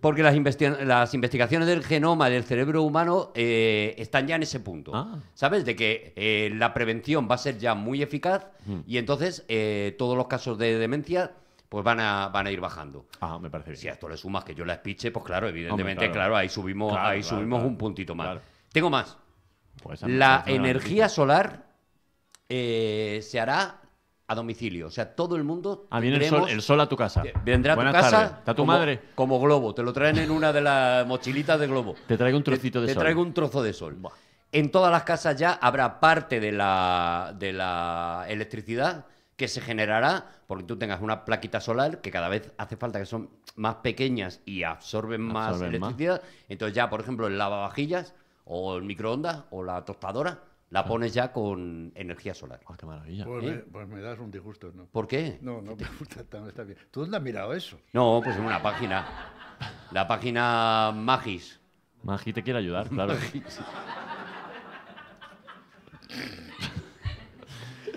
C: porque las, las investigaciones del genoma del cerebro humano eh, están ya en ese punto. Ah. ¿Sabes? De que eh, la prevención va a ser ya muy eficaz hmm. y entonces eh, todos los casos de demencia pues van a, van a ir bajando. Ah, me parece bien. Si a esto le sumas que yo la espiche, pues claro, evidentemente, claro. ahí subimos, ahí subimos un puntito más. Tengo más. Pues la energía solar se hará a domicilio. O sea, todo el mundo. Ah, el sol, a tu casa. Vendrá a tu casa. ¿Está tu madre? Como globo. Te lo traen en una de las mochilitas de globo. Te traigo un trocito de sol. Te traigo un trozo de sol. En todas las casas ya habrá parte de la, de la electricidad que se generará porque tú tengas una plaquita solar que cada vez hace falta que son más pequeñas y absorben, más electricidad. Entonces ya, por ejemplo, el lavavajillas o el microondas o la tostadora la ah. pones ya con energía solar. Ah, qué maravilla. Pues, ¿Eh?
B: pues, me, das un disgusto, ¿no? ¿Por qué? No, no, no está bien. ¿Tú dónde has mirado eso?
C: No, pues en una página. La página Magis. Magis te quiere ayudar, claro.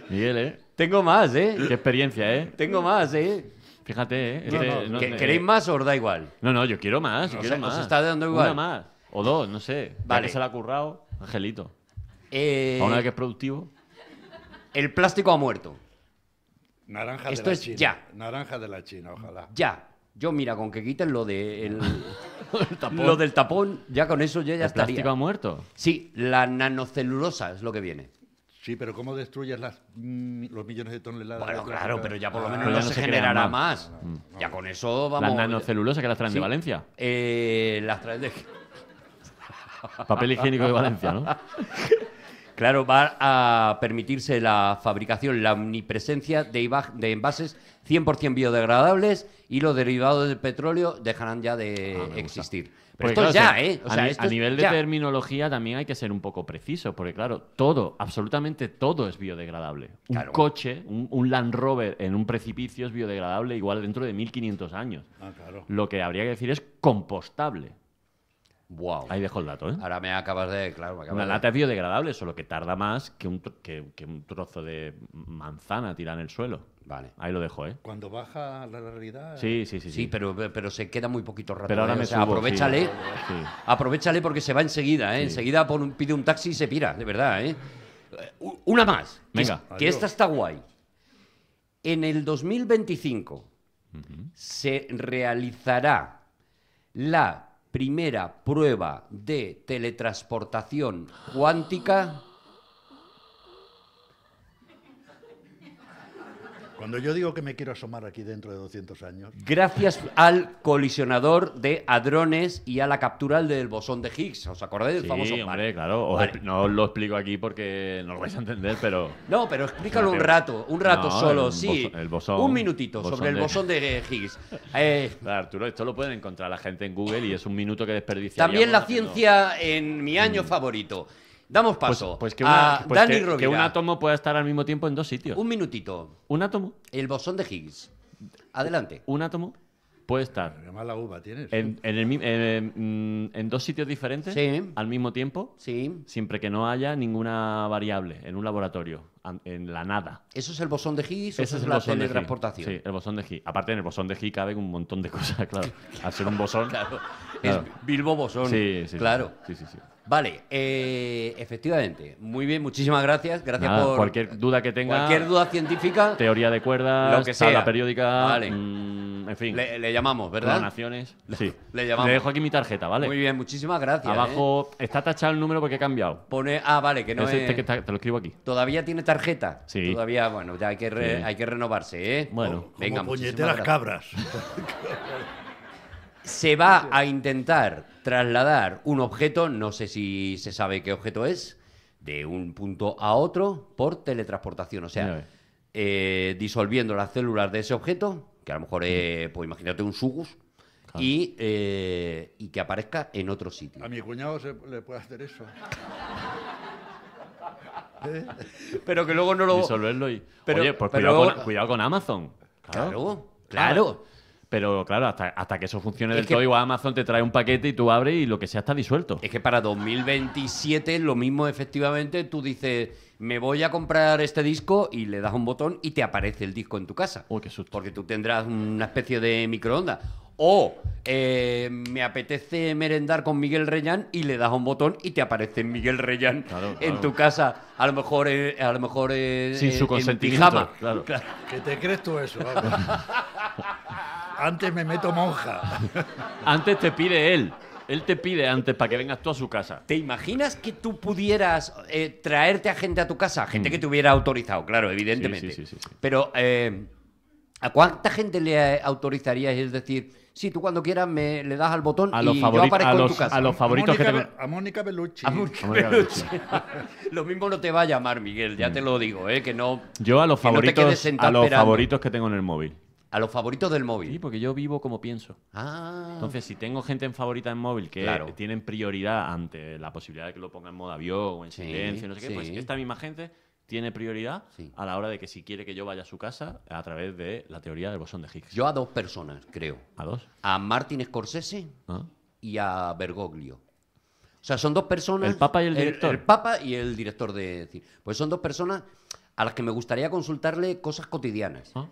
A: Miguel, ¿eh? Tengo más, ¿eh? Qué experiencia, ¿eh? Tengo más, ¿eh? Fíjate, ¿eh? Este ¿Queréis más
C: o os da igual?
A: No, no, yo quiero más, quiero más. Os está dando igual. Una más. O dos, no sé. Vale. se la ha currado, Angelito. Eh, una vez que es
C: productivo? El plástico ha muerto.
B: Naranja de la China. ya. Naranja de la China, ojalá.
C: Ya. Yo, mira, con que quiten lo, de tapón. lo del tapón, ya con eso ya, estaría ¿El plástico ha muerto? Sí, la nanocelulosa es lo que viene.
B: Sí, pero ¿cómo destruyes mm, los millones de toneladas? Bueno, claro, pero ya por lo ah. menos no, se, generará más.
C: Mm. ya con eso vamos. ¿La nanocelulosa que las traen de Valencia? Eh, las traen de. Papel higiénico de Valencia, ¿no? Claro, va a permitirse la fabricación, la omnipresencia de, envases 100% biodegradables y los derivados del petróleo dejarán ya de ah, existir. Pero esto ya, ¿eh? a, nivel de terminología también hay que ser un poco preciso, porque claro, todo,
A: absolutamente todo es biodegradable. Un coche, un, Land Rover en un precipicio es biodegradable igual dentro de 1500 años. Ah, Lo que habría que decir es compostable.
C: Ahí dejo el dato, ¿eh? Ahora me acabas de. Claro, me acabas Una lata
A: biodegradable, solo que tarda más que un, que, un trozo de manzana tirada en el suelo. Vale. Ahí lo dejo, ¿eh?
B: Cuando baja la realidad. Eh. Sí, sí, sí.
C: Sí, Pero, pero se queda muy poquito rato. Pero ahora ¿eh? aprovechale. Aprovechale porque se va enseguida, ¿eh? Enseguida pide un taxi y se pira, de verdad, ¿eh? eh una más. Venga. Que, esta está guay. En el 2025 se realizará la primera prueba de teletransportación cuántica
B: Cuando yo digo que me quiero asomar aquí dentro de 200 años.
C: Gracias al colisionador de hadrones y a la captura del bosón de Higgs. ¿Os acordáis del sí, famoso? Hombre, claro. No os lo explico aquí porque no
A: lo vais a entender, pero.
C: No, pero explícalo un rato, un rato solo, sí. el bosón, un minutito
A: sobre el bosón de Higgs. Eh... Arturo, esto lo pueden encontrar la gente en Google y es un minuto que desperdicia. También la ciencia
C: en mi año mm. favorito. Damos pues, paso. Pues, que, pues que, un
A: átomo pueda estar al mismo tiempo en dos sitios. Un minutito. ¿Un átomo? El bosón de Higgs.
C: Adelante. ¿Un átomo? puede estar. La uva tienes. ¿eh?
A: Eh, mm, en, dos sitios diferentes sí. al mismo tiempo. Sí. Siempre que no haya ninguna variable en un laboratorio, en la nada.
C: ¿Eso es el bosón de Higgs o es es, bosón la teletransportación? Sí,
A: el bosón de Higgs. Aparte, en el bosón de Higgs caben un montón de cosas, claro. Al ser un bosón. Es Bilbo Bosón. Sí, sí. Claro. sí, sí. sí.
C: Vale, eh, efectivamente. Muy bien, muchísimas gracias. Gracias por. Cualquier duda que tenga. Cualquier duda científica.
A: Teoría de cuerdas, lo que sea. la periódica. Vale. Mm, en fin. Le, llamamos, ¿verdad? naciones Sí. Le dejo aquí mi tarjeta, ¿vale? Muy
C: bien, muchísimas gracias. Abajo ¿eh? está tachado el número porque he cambiado. Pone. Ah, vale, que no es. Este te lo escribo aquí. ¿Todavía tiene tarjeta? Sí. Todavía, bueno, ya hay que, hay que renovarse, ¿eh? Bueno, venga, como las
D: cabras.
C: se va a intentar trasladar un objeto, no sé si se sabe qué objeto es, de un punto a otro por teletransportación. O sea, eh, disolviendo las células de ese objeto, que a lo mejor es, pues imagínate un sugus, eh, Y, que aparezca en otro sitio.
B: A mi cuñado se le puede hacer eso.
C: Pero que luego no lo. Disolverlo y. Pero, Oye, pues cuidado, con, Amazon. Claro.
A: claro. Pero claro, hasta, hasta que eso funcione del todo, Amazon te trae un paquete y tú abres y
C: lo que sea está disuelto. Es que para 2027 lo mismo efectivamente, tú dices, me voy a comprar este disco y le das un botón y te aparece el disco en tu casa. Porque tú tendrás una especie de microondas. O eh, me apetece merendar con Miguel Reyán y le das un botón y te aparece Miguel Reyán en tu casa. A lo mejor, eh, a lo mejor eh,
A: sin su consentimiento.
B: ¿Qué te crees tú eso? antes me meto monja.
A: Antes te pide él. Él te
C: pide antes para que vengas tú a su casa. ¿Te imaginas que tú pudieras eh, traerte a gente a tu casa? Gente mm. que te hubiera autorizado, claro, evidentemente. Sí, sí, sí, Pero, eh, ¿a cuánta gente le autorizarías? Es decir, si tú cuando quieras me le das al botón a los y yo aparezco a en tu casa. A los favoritos Mónica, que
B: te... A Mónica Bellucci. A Mónica,
C: lo mismo no te va a llamar, Miguel, ya mm. te lo digo, ¿eh? que no... Yo a los favoritos, a los favoritos
A: que tengo en el móvil. A los favoritos del móvil. Sí, porque yo vivo como pienso. Ah. Entonces, si tengo gente en favorita en móvil que tienen prioridad ante la posibilidad de que lo ponga en modo avión o en silencio, no sé qué, pues esta misma gente tiene prioridad a la hora de que si quiere que yo vaya a su casa a través de la teoría del bosón
C: de Higgs. Yo a dos personas, creo. ¿A dos? A Martin Scorsese ¿Ah? y a Bergoglio. O sea, son dos personas. El Papa y el director. El, Papa y el director de. Pues son dos personas a las que me gustaría consultarle cosas cotidianas. ¿Ah?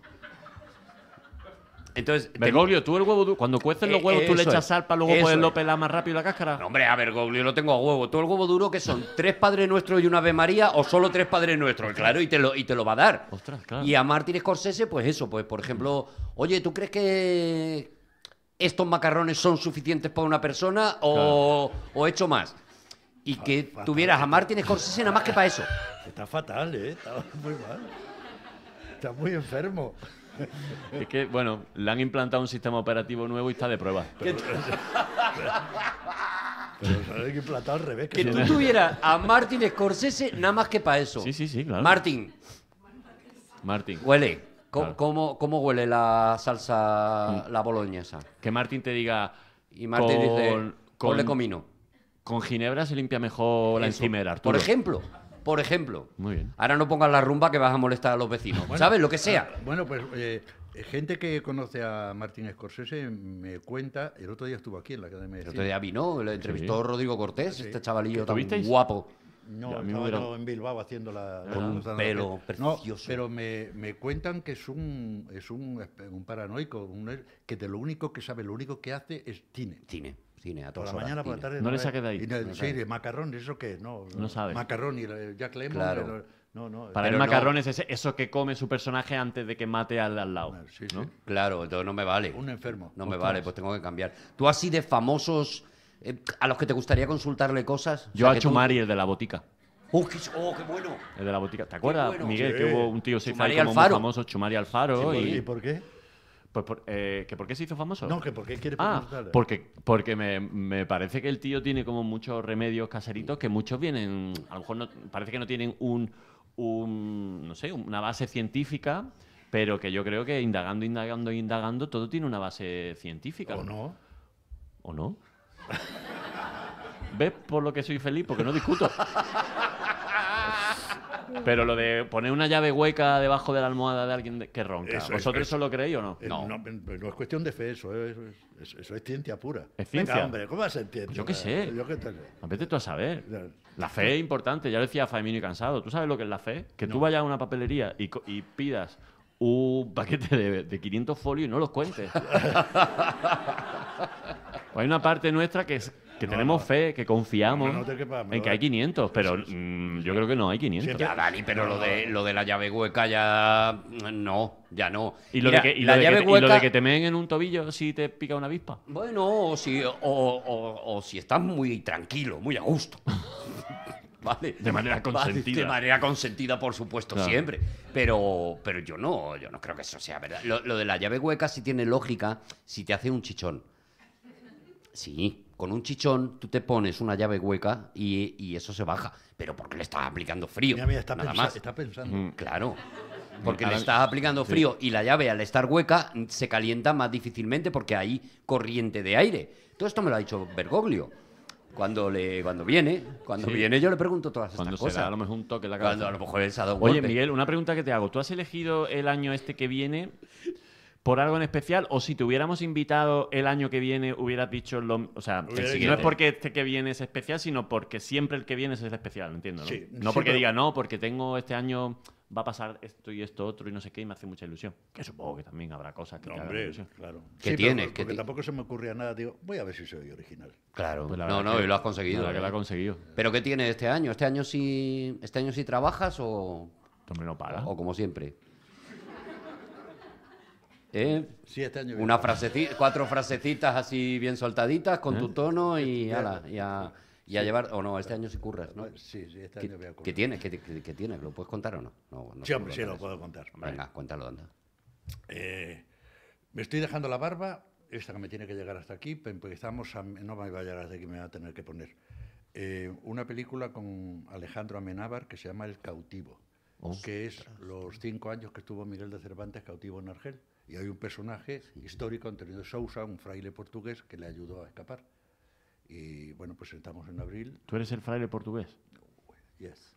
C: Entonces, Bergoglio, tú el huevo, duro. cuando cueces los eh, huevos, tú le echas sal para luego poderlo pelar más rápido la cáscara. hombre, a Bergoglio lo tengo a huevo. Tú el huevo duro que son tres Padres Nuestros y una Ave María o solo tres Padres Nuestros, claro, y te lo, y te lo va a dar. Ostras, claro. Y a Martín Scorsese, pues eso, pues por ejemplo, oye, ¿tú crees que estos macarrones son suficientes para una persona o, hecho más? Y que tuvieras a Martín Scorsese nada más que para eso.
B: Está fatal, ¿eh? Está muy mal. Está muy enfermo es que,
A: bueno, le han implantado un sistema operativo nuevo y está de prueba.
B: Pero, que implantar al revés. Que, tú
C: tuvieras a Martin Scorsese nada más que para eso. Sí, sí, sí, claro. Martin. Huele. ¿Cómo, huele la salsa, mm. la boloñesa? Que Martin te diga... Y Martin dice, con, comino. Con ginebra se limpia mejor la encimera, Por ejemplo por ejemplo. Muy bien. Ahora no pongas la rumba que vas a molestar a los vecinos, ¿sabes? Lo que ah,
B: sea. Bueno, pues eh, gente que conoce a Martín Scorsese me cuenta, el otro día estuvo aquí en la Academia de El otro día vino, le entrevistó Rodrigo Cortés, este chavalillo tan guapo. No, estaba en Bilbao haciendo la... Con eh, pero me, me, cuentan que es un, es un, un paranoico, que de lo único que sabe, lo único que hace es cine. Cine cine a todas por por la tarde. No le saques de ahí. de macarrón, ¿eso qué? No, No sabe. Macarrón Jack Lemmon. Para el macarrones
C: es eso que come su personaje antes de que mate al al lado. Claro, entonces no me vale. Un enfermo. No me vale, pues tengo que cambiar. Tú así de famosos eh, a los que te gustaría consultarle cosas. Yo a Chumari, el de la botica. ¡Oh, ¡Oh, qué, bueno! El
A: de la botica. ¿Te acuerdas, Miguel, que hubo un tío se hizo muy famoso, Chumari Alfaro? y... por qué? Pues por, eh, ¿que ¿Por qué se hizo famoso? No, que ah, porque quiere porque, me, parece que el tío tiene como muchos remedios caseritos que muchos vienen, a lo mejor parece que no tienen un, un, no sé, una base científica, pero que yo creo que indagando, indagando, indagando, todo tiene una base científica. ¿O no? ¿O no? ¿Ves por lo que soy feliz? Porque no discuto. Pero lo de poner una llave hueca debajo de la almohada de alguien que ronca, ¿vosotros eso, lo creéis o no? Eh, no?
B: no? es cuestión de fe, eso eh, es, es ciencia pura. Es ciencia. Venga, hombre, ¿cómo vas a entender? Pues yo qué sé.
A: Vete tú a saber. La fe es importante, ya lo decía Faemino y Cansado. ¿Tú sabes lo que es la fe? Que tú vayas a una papelería y, pidas un paquete de, de, 500 folios y no los cuentes. Pues hay una parte nuestra que es que
C: tenemos fe, que confiamos en que hay 500, pero mm, yo creo que no hay 500. Ya, Dani, pero lo de, lo de la llave hueca ya no, ya no. ¿Y lo, de, que,
A: te meen en un tobillo si te pica una avispa?
C: Bueno, o si, o, o, si estás muy tranquilo, muy a gusto. De manera consentida. De manera consentida, por supuesto, siempre. Pero, pero yo no, yo no creo que eso sea verdad. Lo, lo, de la llave hueca sí tiene lógica si te hace un chichón. Sí con un chichón tú te pones una llave hueca y, eso se baja. Pero porque le estás aplicando frío. Mira, mira, está, pensando. Claro. Mm. Porque le estás aplicando frío y la llave al estar hueca se calienta más difícilmente porque hay corriente de aire. Todo esto me lo ha dicho Bergoglio. Cuando, le, cuando viene, cuando viene yo le pregunto todas estas cosas. Cuando a lo mejor un toque la cabeza. Oye, Miguel, una
A: pregunta que te hago. ¿Tú has elegido el año este que viene por algo en especial o si te hubiéramos invitado el año que viene hubieras dicho lo, o sea no es porque este que viene es especial sino porque siempre el que viene es especial entiendo no, no porque diga no porque tengo este año va a pasar esto y esto otro y no sé qué y me hace mucha ilusión que supongo que también habrá cosas que
B: no, hombre, claro que tienes porque, tampoco se me ocurría nada digo voy a ver si soy original
C: claro pues no no y lo has conseguido la lo ¿eh? has conseguido pero qué tiene este año este año sí este año si trabajas o hombre no paga. o como siempre ¿Eh? Sí,
B: este año Una frasecita,
C: cuatro frasecitas así bien soltaditas con ¿Eh? tu tono y, este ala, y, a, llevar. O no, este año sí curras, ¿no? Pues sí, sí, este año voy ¿Qué tienes? ¿Lo puedes contar o no? no, sí, sí, lo puedo contar. Venga, cuéntalo, anda.
B: Eh, me estoy dejando la barba, esta que me tiene que llegar hasta aquí, empezamos a, no me va a llegar hasta aquí, me va a tener que poner. Eh, una película con Alejandro Amenábar que se llama El Cautivo que es los cinco años que estuvo Miguel de Cervantes cautivo en Argel. Y hay un personaje histórico, Antonio de Sousa, un fraile portugués, que le ayudó a escapar. Y bueno, pues estamos en abril.
A: ¿Tú eres el fraile portugués?
B: Yes.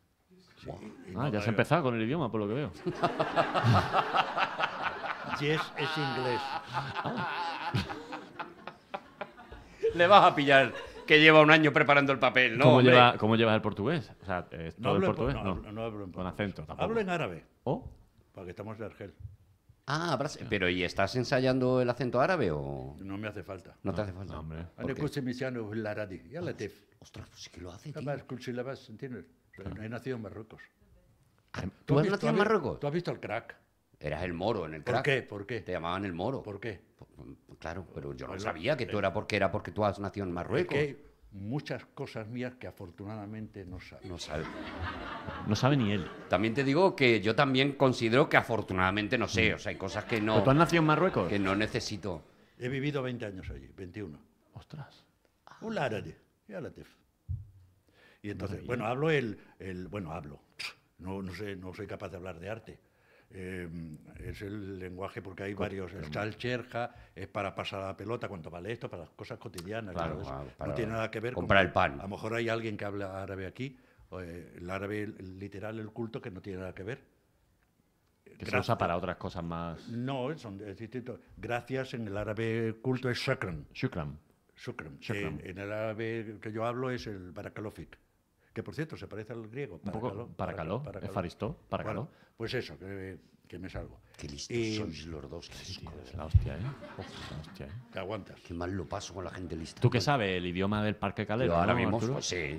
B: Ah, ya has se ha empezado
A: con el idioma, por lo que veo.
B: yes es inglés. Ah.
C: Le vas a pillar que lleva un año preparando el papel, ¿no? ¿Cómo, lleva,
A: llevas el portugués? no hablo el portugués? En, no, hablo en portugués.
C: Con acento. Tampoco. Hablo en árabe. ¿O? ¿Oh?
B: Porque estamos de Argel.
C: Ah, pero ¿y estás ensayando el acento árabe o...?
B: No me hace falta. No, te hace falta. hombre. Ah, ya la ah, tef. Ostras, pues sí que lo hace, ah, tío. Además, sílabas, ¿entiendes? Pero he nacido en Marruecos. ¿Tú, has nacido en Marruecos? ¿Tú has visto el crack?
C: Eras el moro en el crack. ¿Por qué? ¿Por qué? Te llamaban el moro. ¿Por qué? Claro, pero yo no sabía que tú eh. era porque era porque tú has nacido en Marruecos. Es
B: que muchas cosas mías que afortunadamente no sabe. No sabe.
C: No sabe ni él. También te digo que yo también considero que afortunadamente no sé. O sea, hay cosas que no. ¿Pero tú has nacido en Marruecos? Que
B: no necesito. He vivido 20 años allí, 21. Ostras. Un árabe. Y entonces, bueno, hablo el, el. Bueno, hablo. no, sé, no soy capaz de hablar de arte Em, es el lenguaje porque hay varios. Está el es para pasar la pelota, cuánto vale esto, para las cosas cotidianas. no tiene nada que ver comprar el pan. A lo mejor hay alguien que habla árabe aquí, eh, el árabe literal, el culto, que no tiene nada que ver. Que usa para
A: otras cosas más.
B: No, son distintos. Gracias en el árabe culto es shukran. Shukran. Shukran. Eh, en el árabe que yo hablo es el barakalofik que por cierto se parece al griego. Para caló, para, caló, para, caló, pues eso, que, que, me salgo. Qué listos sois los dos. Qué la hostia, ¿eh? la hostia, ¿eh? Te aguantas. Qué mal lo paso con la gente lista.
A: ¿Tú qué sabes? ¿El idioma del Parque Calero? ahora mismo, pues
C: sí.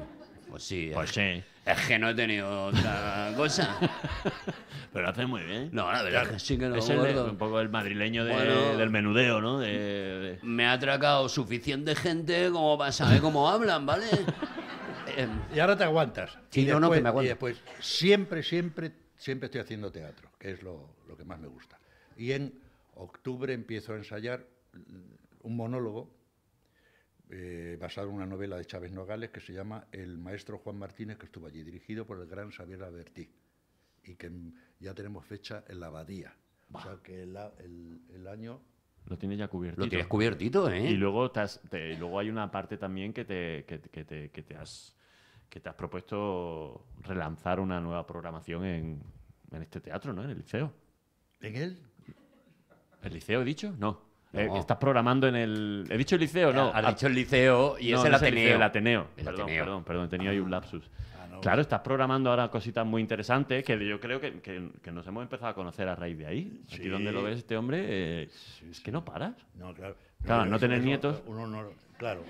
C: Pues sí. Pues es, sí. Es que no he tenido otra cosa. Pero hace muy bien. No, la verdad sí que no. Es un poco el madrileño del menudeo, ¿no? me ha atracado suficiente gente como para saber cómo hablan,
B: ¿vale? y ahora te aguantas. Sí, no, que me aguanto. y después, siempre, siempre, siempre estoy haciendo teatro, que es lo, lo que más me gusta. Y en octubre empiezo a ensayar mm, un monólogo eh, basado en una novela de Chávez Nogales que se llama El maestro Juan Martínez, que estuvo allí, dirigido por el gran Xavier Albertí, y que mm, ya tenemos fecha en la abadía. O sea que el, el, año
A: lo tienes ya cubierto Lo tienes cubiertito, ¿eh? Y luego, estás luego hay una parte también que te, que, te, que te has que te has propuesto relanzar una nueva programación en, en este teatro, ¿no? En el liceo. ¿En él? ¿El liceo he dicho? No. Eh, estás programando en el. ¿He dicho el liceo? No. Has dicho el liceo y es el Ateneo. el, Ateneo. perdón, perdón, perdón, tenía ahí un ah. lapsus. Ah, claro, estás programando ahora cositas muy interesantes que yo creo que, nos hemos empezado a conocer a raíz de ahí. Aquí donde lo ves este hombre, eh, es que no paras.
B: No, claro. Claro, no, tener nietos. Uno no, claro,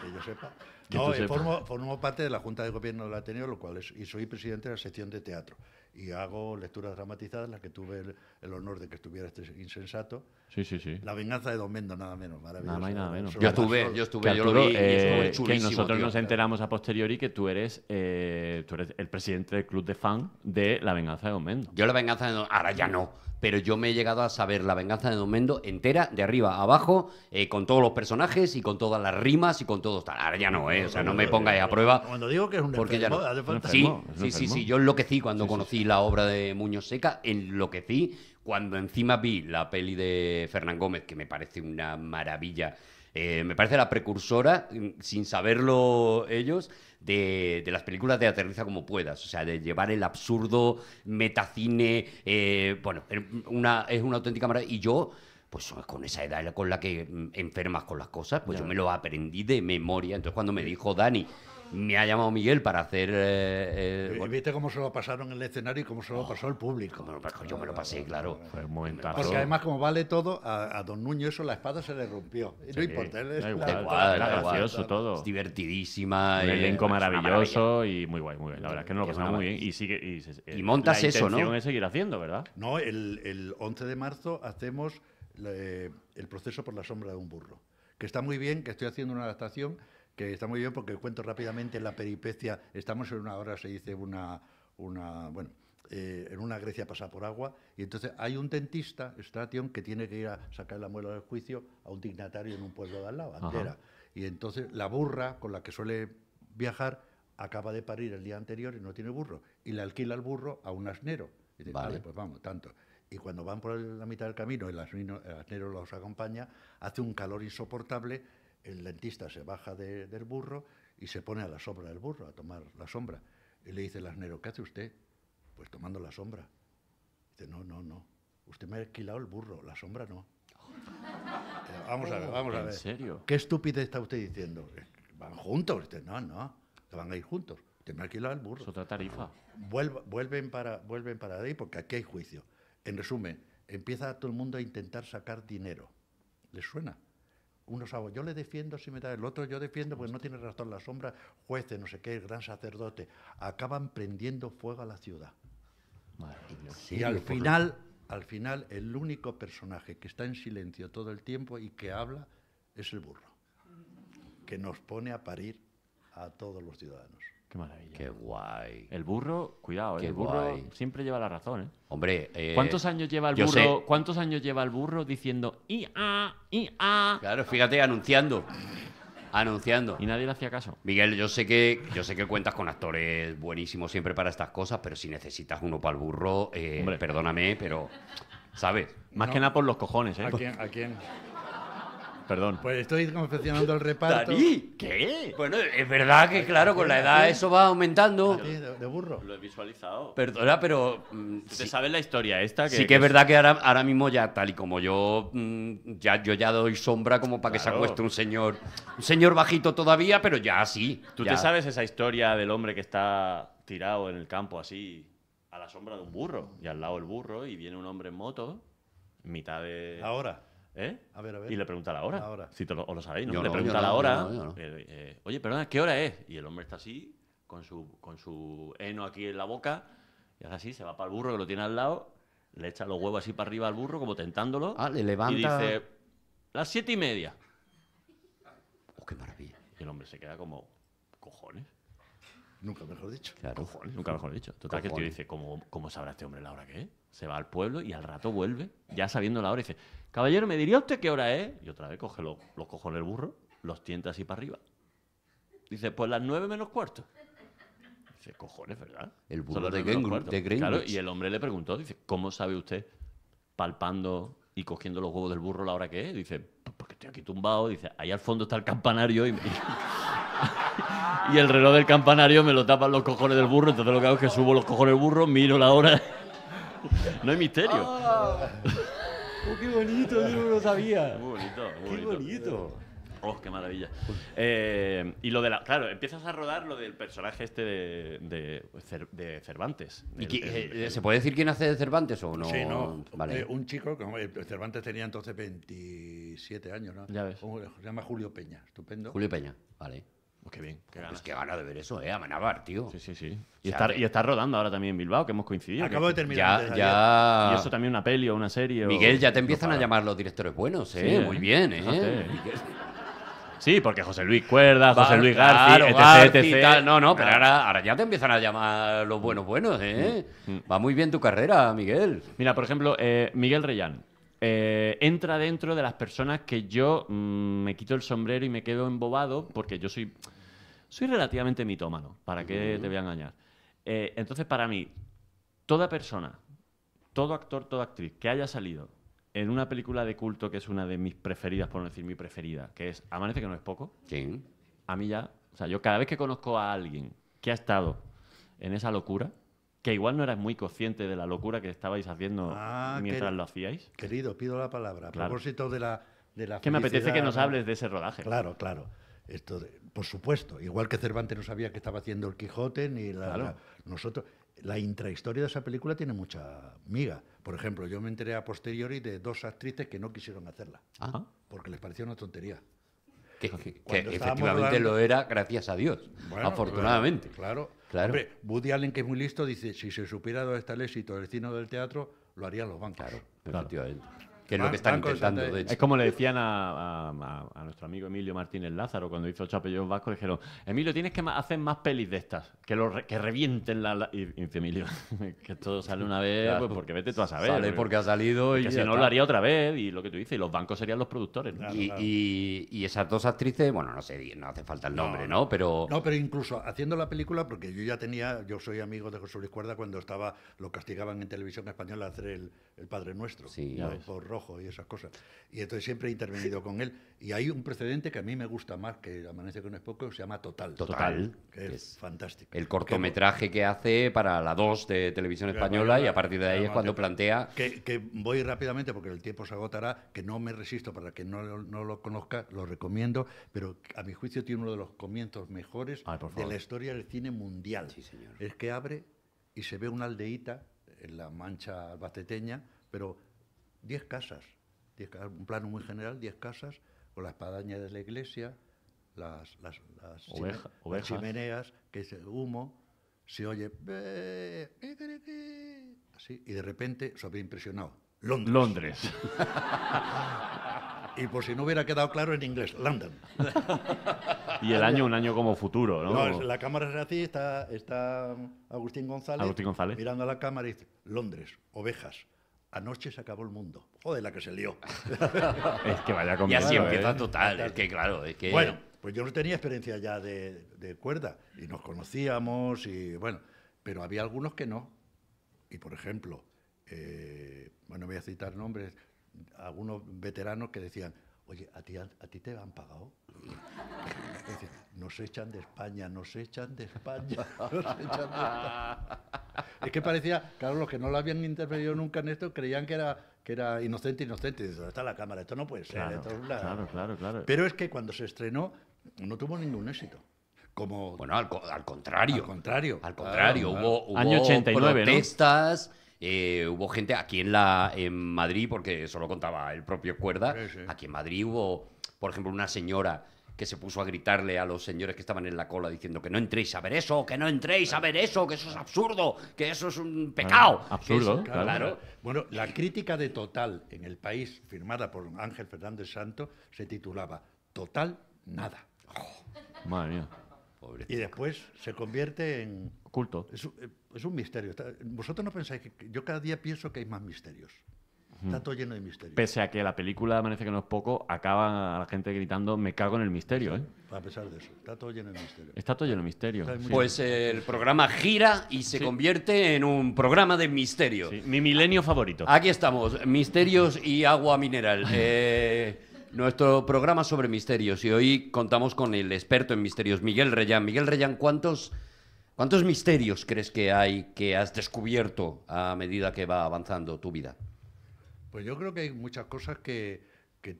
B: que yo sepa. No, eh, formo, parte de la Junta de Gobierno del Ateneo, lo cual es, y soy presidente de la sección de teatro y hago lecturas dramatizadas, las que tuve el, honor de que estuviera este insensato. Sí, sí, sí. La venganza de Don Mendo, nada menos, maravilloso. Nada más nada menos. Yo estuve, yo estuve, yo lo vi, y eh, que nosotros nos
A: enteramos a posteriori que tú eres, eh, tú eres el presidente del club de fan
C: de La venganza de Don Mendo. Yo La venganza de Don ahora ya no, pero yo me he llegado a saber La venganza de Don Mendo entera, de arriba a abajo, eh, con todos los personajes y con todas las rimas y con todo Ahora ya no, ¿eh? O sea, no me pongáis a prueba. Cuando digo que es un Sí, sí, sí, sí, yo enloquecí cuando sí, conocí la obra de Muñoz Seca, enloquecí cuando encima vi la peli de Fernán Gómez, que me parece una maravilla. Eh, me parece la precursora, mm, sin saberlo ellos, de, las películas de Aterriza como puedas, o sea, de llevar el absurdo, metacine, eh, bueno, una, es una auténtica maravilla. Y yo, pues oh, con esa edad con la que mm, enfermas con las cosas, pues yo me lo aprendí de memoria. Entonces cuando me dijo Dani, me ha llamado Miguel para hacer. Eh, eh
B: ¿Viste cómo se lo pasaron en el escenario y cómo se lo oh. pasó el público? yo pues, me lo pasé, claro. Porque además, como vale todo, a, Don Nuño eso la espada se le rompió. no importa, es igual, gracioso todo.
A: divertidísima. Un eh, elenco maravilloso y muy guay, muy bien. La verdad es que no lo pasamos muy bien. Y, y montas la eso, ¿no? es seguir
B: haciendo, ¿verdad? No, el, 11 de marzo hacemos eh, el proceso por la sombra de un burro. Que está muy bien, que estoy haciendo una adaptación está muy bien porque cuento rápidamente la peripecia. Estamos en una hora, se dice, una, bueno, eh, en una Grecia pasa por agua, y entonces hay un dentista, Stration, que tiene que ir a sacar la muela del juicio a un dignatario en un pueblo de al lado, Y entonces la burra con la que suele viajar acaba de parir el día anterior y no tiene burro, y le alquila el burro a un asnero. Y vale. pues vamos, tanto. Y cuando van por la mitad del camino, el asnero los acompaña, hace un calor insoportable el dentista se baja del burro y se pone a la sombra del burro, a tomar la sombra. Y le dice el asnero, ¿qué hace usted? Pues tomando la sombra. Dice, no, no, no. Usted me ha alquilado el burro, la sombra no. Eh, vamos a ver, oh, vamos a ver. ¿En serio? ¿Qué estúpido está usted diciendo? Eh, van juntos. Dice, no, no, se van a ir juntos. Usted me ha alquilado el burro. Es otra tarifa. vuelven, para, vuelven para ahí porque aquí hay juicio. En resumen, empieza todo el mundo a intentar sacar dinero. ¿Les suena? uno sabe, yo le defiendo si me da el otro, yo defiendo porque no tiene razón la sombra, jueces, no sé qué, el gran sacerdote, acaban prendiendo fuego a la ciudad. Y al final, al final, el único personaje que está en silencio todo el tiempo y que habla es el burro, que nos pone a parir a todos los ciudadanos.
A: Qué maravilla. Qué guay. El burro, cuidado, ¿eh? el burro siempre lleva la razón, ¿eh?
C: Hombre, eh, ¿cuántos años lleva el burro?
A: ¿Cuántos años lleva el burro diciendo ¡Y a!
C: Claro, fíjate anunciando. Anunciando. Y nadie le hacía caso. Miguel, yo sé que yo sé que cuentas con actores buenísimos siempre para estas cosas, pero si necesitas uno para el burro, eh, perdóname, pero ¿sabes? Más que nada por los cojones, ¿eh? ¿A quién?
B: ¿A quién? perdón. Pues estoy confeccionando el reparto. ¡Dani! ¿Qué? Bueno, es verdad que, claro, con la edad eso va aumentando. De, burro. Lo he visualizado. Perdona,
C: pero. Mm,
A: ¿Te sabes la historia esta? sí, que es verdad que
C: ahora, ahora mismo, ya tal y como yo. Mm, ya, yo ya doy sombra como para que se acueste un señor. Un señor bajito todavía, pero ya sí. ¿Tú te sabes esa historia del hombre que está tirado en el campo así,
A: a la sombra de un burro? Y al lado el burro, y viene un hombre en moto, mitad de. Ahora. ¿Eh? A ver, a ver. Y le pregunta la hora. Si te lo, sabéis, ¿no? le pregunta la hora. Oye, perdona, ¿qué hora es? Y el hombre está así, con su, con su heno aquí en la boca, y hace así, se va para el burro que lo tiene al lado, le echa los huevos así para arriba al burro, como tentándolo. Ah, le levanta. Y dice, las siete y media. Oh, qué maravilla. Y el hombre se queda como, cojones. Nunca mejor dicho. Cojones, nunca mejor dicho. Total, que tío dice, ¿cómo, ¿cómo sabrá este hombre la hora que es? Se va al pueblo y al rato vuelve, ya sabiendo la hora, y dice, Caballero, ¿me diría usted qué hora es? Y otra vez coge los, cojones del burro, los tienta así para arriba. Dice, pues las nueve menos cuarto. Dice, cojones, ¿verdad? El burro de, Gengru, de Claro, y el hombre le preguntó, dice, ¿cómo sabe usted palpando y cogiendo los huevos del burro la hora que es? Dice, pues porque estoy aquí tumbado. Dice, ahí al fondo está el campanario y, y, y el reloj del campanario me lo tapan los cojones del burro. Entonces lo que hago es que subo los cojones del burro, miro la hora. no hay misterio. Ah. Oh, qué bonito, yo no lo sabía. bonito, qué bonito. Oh, qué maravilla. Eh, y lo de la. Claro, empiezas a rodar lo del personaje este de, Cervantes.
C: Eh, ¿Se puede decir quién hace de Cervantes o no? Sí, no. Eh,
B: un chico, Cervantes tenía entonces 27 años, ¿no? Ya ves. se llama Julio Peña, estupendo. Julio Peña, vale. Pues qué bien, qué Es que gana de
A: ver eso, ¿eh? A Manabar, tío. Sí, sí, sí. Y, está, y rodando ahora también en Bilbao, que hemos coincidido. Acabo de terminar. Ya, ya... Y eso también una peli o una serie. Miguel, ya te empiezan a llamar los directores
C: buenos, ¿eh? ¿eh? Muy bien, ¿eh?
A: Sí, porque José Luis Cuerda, José Luis García, etc, etcétera. No, no, pero
C: ahora, ya te empiezan a llamar los buenos buenos, ¿eh? Mm, mm. Va muy bien tu carrera, Miguel. Mira, por ejemplo, eh, Miguel Reyán. Eh, entra
A: dentro de las personas que yo mm, me quito el sombrero y me quedo embobado porque yo soy, soy relativamente mitómano, ¿para qué te voy a engañar? Eh, entonces, para mí, toda persona, todo actor, toda actriz que haya salido en una película de culto que es una de mis preferidas, por no decir mi preferida, que es Amanece que no es poco, sí a mí ya, o sea, yo cada vez que conozco a alguien que ha estado en esa locura, que igual no eras muy consciente de la locura que estabais haciendo ah, mientras lo hacíais.
B: Querido, pido la palabra. A propósito de la, de la Que me apetece que nos hables de ese rodaje. Claro, claro. Esto por supuesto, igual que Cervantes no sabía que estaba haciendo el Quijote, ni la, nosotros. La intrahistoria de esa película tiene mucha miga. Por ejemplo, yo me enteré a posteriori de dos actrices que no quisieron hacerla, porque les pareció una tontería. Que, efectivamente lo era, gracias a Dios, afortunadamente. claro Claro. Woody Allen, que es muy listo, dice, si se supiera de está el éxito del destino del teatro, lo harían los bancos. Claro, que es lo que están intentando, de hecho. Es como
A: le decían a, nuestro amigo Emilio Martínez Lázaro cuando hizo el Chapellón Vasco, dijeron, Emilio, tienes que hacer más pelis de estas, que que revienten la... Y, dice Emilio, que
C: todo sale una vez, pues porque vete tú a saber. Sale porque, ha salido y... Que si no lo haría otra vez, y lo que tú dices, y los bancos serían los productores. y, esas dos actrices, bueno, no sé, no hace falta el nombre, ¿no? Pero... No,
B: pero incluso haciendo la película, porque yo ya tenía, yo soy amigo de José Luis Cuerda cuando estaba, lo castigaban en televisión española a hacer el, Padre Nuestro, sí, por rojo y esas cosas. Y entonces siempre he intervenido con él. Y hay un precedente que a mí me gusta más, que Amanece con poco se llama Total. Total. Que es, fantástico. El cortometraje
C: que, hace para la 2 de Televisión Española y a partir de ahí es cuando plantea...
B: Que, voy rápidamente porque el tiempo se agotará, que no me resisto para que no, no lo conozca, lo recomiendo, pero a mi juicio tiene uno de los comienzos mejores de la historia del cine mundial. Sí, señor. Es que abre y se ve una aldeíta en la mancha albaceteña, pero Diez casas, un plano muy general, 10 casas, con la espadaña de la iglesia, las, chimeneas, que es humo, se oye así, y de repente, sobreimpresionado, Londres. Londres. y por si no hubiera quedado claro en inglés, London. y el año, un año como
A: futuro, ¿no? la
B: cámara es así, está, está Agustín González, Agustín González mirando a la cámara y dice, Londres, ovejas. Anoche se acabó el mundo. Joder, la que se lió. es que vaya con Y así empieza ¿eh? total. Es que claro, es que. Bueno, pues yo no tenía experiencia ya de, cuerda. Y nos conocíamos y bueno. Pero había algunos que no. Y por ejemplo, eh, bueno, voy a citar nombres, algunos veteranos que decían, oye, ¿a ti, a, ti te han pagado? nos echan de España, nos echan de España, nos echan de España. Es que parecía, claro, los que no lo habían intervenido nunca en esto creían que era, que era inocente, inocente. Dice, está la cámara? Esto no puede ser. Claro, claro, claro, Pero es que cuando se estrenó no tuvo ningún éxito. Como... Bueno, al, contrario. Al contrario. Al contrario. Hubo, Año 89,
C: protestas, eh, hubo gente aquí en, la, en Madrid, porque eso lo contaba el propio Cuerda, aquí en Madrid hubo, por ejemplo, una señora que se puso a gritarle a los señores que estaban en la cola diciendo que no entréis a ver
B: eso, que no entréis a ver eso, que eso es absurdo, que eso es un pecado. absurdo, claro, Bueno, la crítica de Total en el país, firmada por Ángel Fernández Santo, se titulaba Total nada. Madre mía y después se convierte en... Culto. Es, un misterio. Vosotros no pensáis que... Yo cada día pienso que hay más misterios. Está todo lleno de misterios. Pese
A: a que la película, amanece que no es poco, acaba la gente gritando, me cago en el misterio. ¿eh?
B: A pesar de eso, está todo lleno de misterio.
A: Está todo lleno de misterio.
B: Pues el programa
C: gira y se convierte en un programa de misterio. Mi milenio favorito. Aquí estamos, misterios y agua mineral. Eh, nuestro programa sobre misterios y hoy contamos con el experto en misterios, Miguel Reyán. Miguel Reyán, ¿cuántos, ¿cuántos misterios crees que hay que has descubierto a medida que va avanzando tu vida?
B: Pues yo creo que hay muchas cosas que,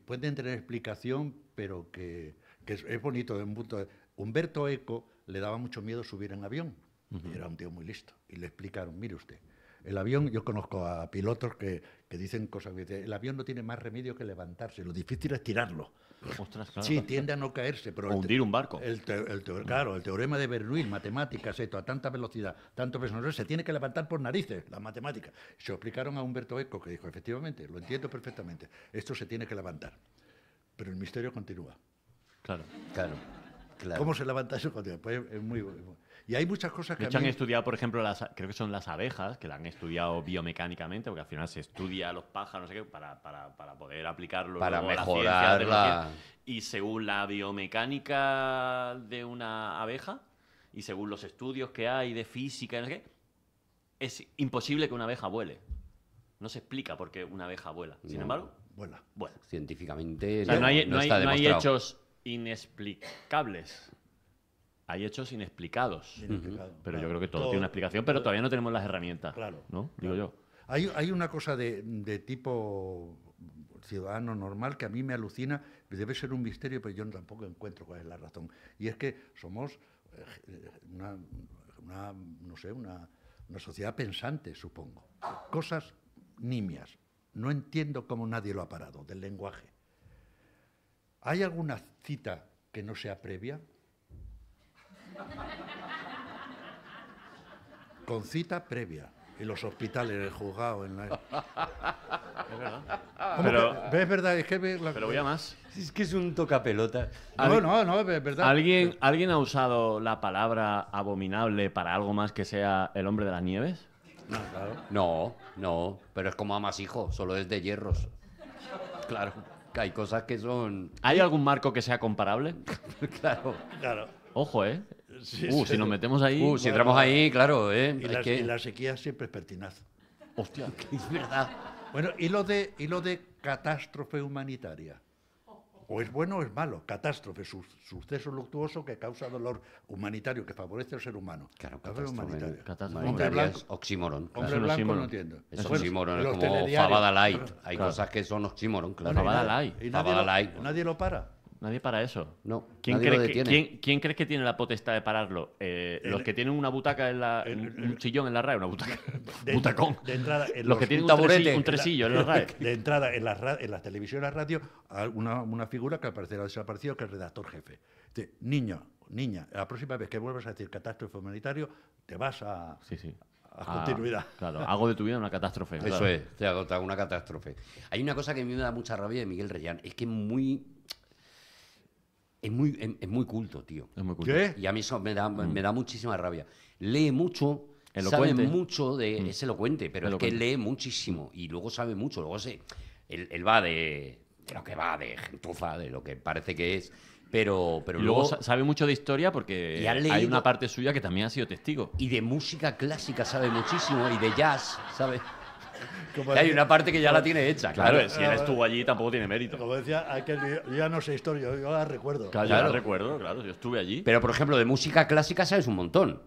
B: pueden tener explicación, pero que, es, bonito Humberto Eco le daba mucho miedo subir en avión, era un tío muy listo, y le explicaron, mire usted, el avión, yo conozco a pilotos que, que dicen cosas que el avión no tiene más remedio que levantarse, lo difícil es tirarlo. Sí, tiende a no caerse, pero... O hundir un barco. El, claro, el teorema de Bernoulli, matemáticas, esto, a tanta velocidad, tanto sé, se tiene que levantar por narices, la matemática. Se lo explicaron a Humberto Eco, que dijo, efectivamente, lo entiendo perfectamente, esto se tiene que levantar. Pero el misterio continúa. Claro. Claro. ¿Cómo se levanta eso? es muy, Y hay muchas cosas que... De han
A: estudiado, por ejemplo, las, creo que son las abejas, que la han estudiado biomecánicamente, porque al final se estudia a los
B: pájaros, no sé qué, para,
A: para, para poder aplicarlo. Para mejorarla. Y según la biomecánica de una abeja, y según los estudios que hay de física, no sé qué, es imposible que una abeja vuele. No se explica por qué una abeja vuela. Sin embargo,
C: vuela. Bueno, Científicamente. no, hay, hechos
A: inexplicables. Hay hechos inexplicados. pero yo creo que todo, tiene una explicación, pero todavía no tenemos las herramientas. Claro. ¿No? Digo yo.
B: Hay, una cosa de, tipo ciudadano normal que a mí me alucina, debe ser un misterio, pero yo tampoco encuentro cuál es la razón. Y es que somos eh, una, no sé, una, una sociedad pensante, supongo. Cosas nimias. No entiendo cómo nadie lo ha parado del lenguaje. ¿Hay alguna cita que no sea previa? Con cita previa. En los hospitales, en el juzgado, en la...
D: Es verdad. Pero,
B: es verdad,
A: que... voy a más. Es que es un tocapelota. No, no, no, es verdad. ¿Alguien, ¿Alguien ha usado la palabra abominable para algo más que sea el hombre de las nieves?
B: No, claro.
C: No, no, pero es como a más hijos, solo es de hierros. Claro hay cosas que son... ¿Hay algún marco que sea comparable?
B: claro. Claro.
C: Ojo,
A: ¿eh? Uh, si nos metemos ahí... Uh, si entramos ahí, claro, ¿eh? Y, la,
B: sequía siempre es pertinaz. Hostia, es verdad. Bueno, y lo de, y lo de catástrofe humanitaria o es bueno o es malo, catástrofe, su, suceso luctuoso que causa dolor humanitario, que favorece al ser humano. Claro, catástrofe, catástrofe. Hombre blanco, es oxímoron. Hombre blanco no entiendo. Es bueno, oxímoron, es como Fabada Light. Hay cosas que son oxímoron, claro. Fabada Light.
A: nadie lo para. Nadie para eso. No. ¿Quién, crees que, ¿quién,
C: ¿quién que tiene la
A: potestad de pararlo? Eh, los que tienen una butaca en la. El, un chillón en la RAE, una butaca. butacón. De entrada, los, que tienen un, taburete, un tresillo en la,
B: De entrada, en las, en las televisiones, radio, una, una figura que aparecerá desaparecido, que es el redactor jefe. Dice, niño, niña, la próxima vez que vuelvas a decir catástrofe humanitario, te vas a. Sí, sí. A continuidad. Ah, claro, hago
A: de tu vida una catástrofe. Eso es,
B: te adopta una catástrofe. Hay una cosa que a mí me da mucha rabia de Miguel Reyán,
C: es que es muy es muy, es, muy culto, tío. Es muy culto. ¿Qué? Y a mí eso me da, me mm. da muchísima rabia. Lee mucho, sabe mucho de. Mm. Es elocuente, pero es que lee muchísimo y luego sabe mucho. Luego se. Él, va de, de, lo que va, de gentuza, de lo que parece que es. Pero, pero luego, luego, sabe mucho de historia porque hay una parte suya que también ha sido testigo. Y de música clásica sabe muchísimo y de jazz,
B: ¿sabes? hay una parte que ya la tiene hecha, claro. si él estuvo
A: allí tampoco tiene mérito. Como
B: decía yo ya no sé historia, yo la recuerdo. Claro, yo la
A: recuerdo, claro, yo estuve allí.
C: Pero, por ejemplo, de música clásica sabes un montón.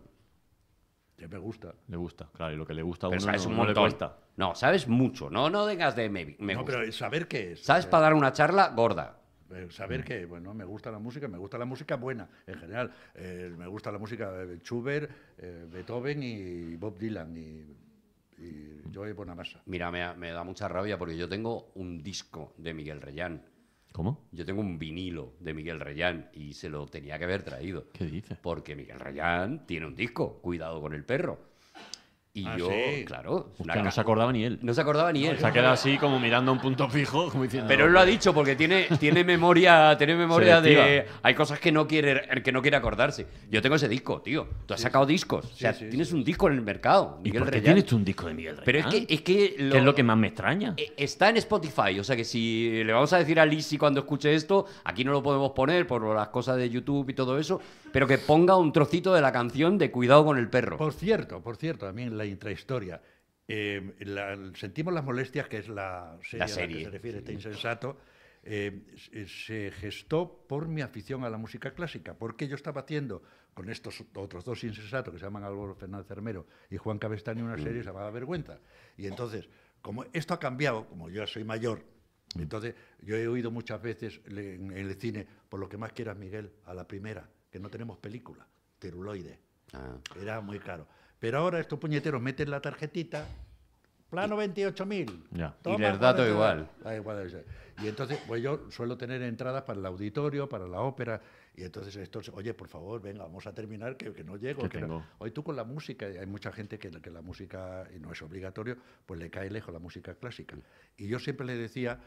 C: Que me gusta. Le gusta, claro, y lo que le gusta a uno un no, No, sabes mucho, no,
B: no vengas de me, No, pero saber qué es. Sabes para dar una
C: charla gorda.
B: Saber mm. que, bueno, pues me gusta la música, me gusta la música buena en general. Eh, me gusta la música de Schubert, eh, Beethoven y Bob Dylan y y una masa.
C: Mira, me, da mucha rabia porque yo tengo un disco de Miguel Reyán. ¿Cómo? Yo tengo un vinilo de Miguel Reyán y se lo tenía que haber traído. ¿Qué dices? Porque Miguel Reyán tiene un disco, Cuidado con el perro. Y ah, yo, claro.
A: no se acordaba ni él. No se acordaba ni él. Se ha quedado así
C: como mirando a un punto fijo. Como diciendo, Pero él lo ha dicho porque tiene, tiene memoria, tiene memoria de. Hay cosas que no, quiere, que no quiere acordarse. Yo tengo ese disco, tío. Tú has sacado discos. o sea, tienes un disco en el mercado. Miguel ¿Y tienes un disco de Miguel Pero es que. Es lo, ¿Qué es lo que más me extraña. E, está en Spotify. O sea que si le vamos a decir a Lisi cuando escuche esto, aquí no lo podemos poner por las cosas de YouTube y todo eso pero que ponga un trocito de la canción de Cuidado con el perro. Por
B: cierto, por cierto, también la intrahistoria. Eh, sentimos las molestias, que es la serie, a la que se refiere este insensato, eh, eh, se gestó por mi afición a la música clásica, porque yo estaba haciendo con estos otros dos insensatos que se llaman Álvaro Fernández Hermero y Juan Cabestani una serie mm. llamada Vergüenza. Y entonces, como esto ha cambiado, como yo soy mayor, entonces yo he oído muchas veces en el cine, por lo que más quieras Miguel, a la primera que no tenemos película, teruloide. Ah. Era muy caro. Pero ahora estos puñeteros meten la tarjetita, plano 28.000. Y el dato igual. Y entonces, pues yo suelo tener entradas para el auditorio, para la ópera. Y entonces esto, oye, por favor, venga, vamos a terminar, que, no llego. Hoy tú con la música, hay mucha gente que, la música, no es obligatorio, pues le cae lejos la música clásica. Y yo siempre le decía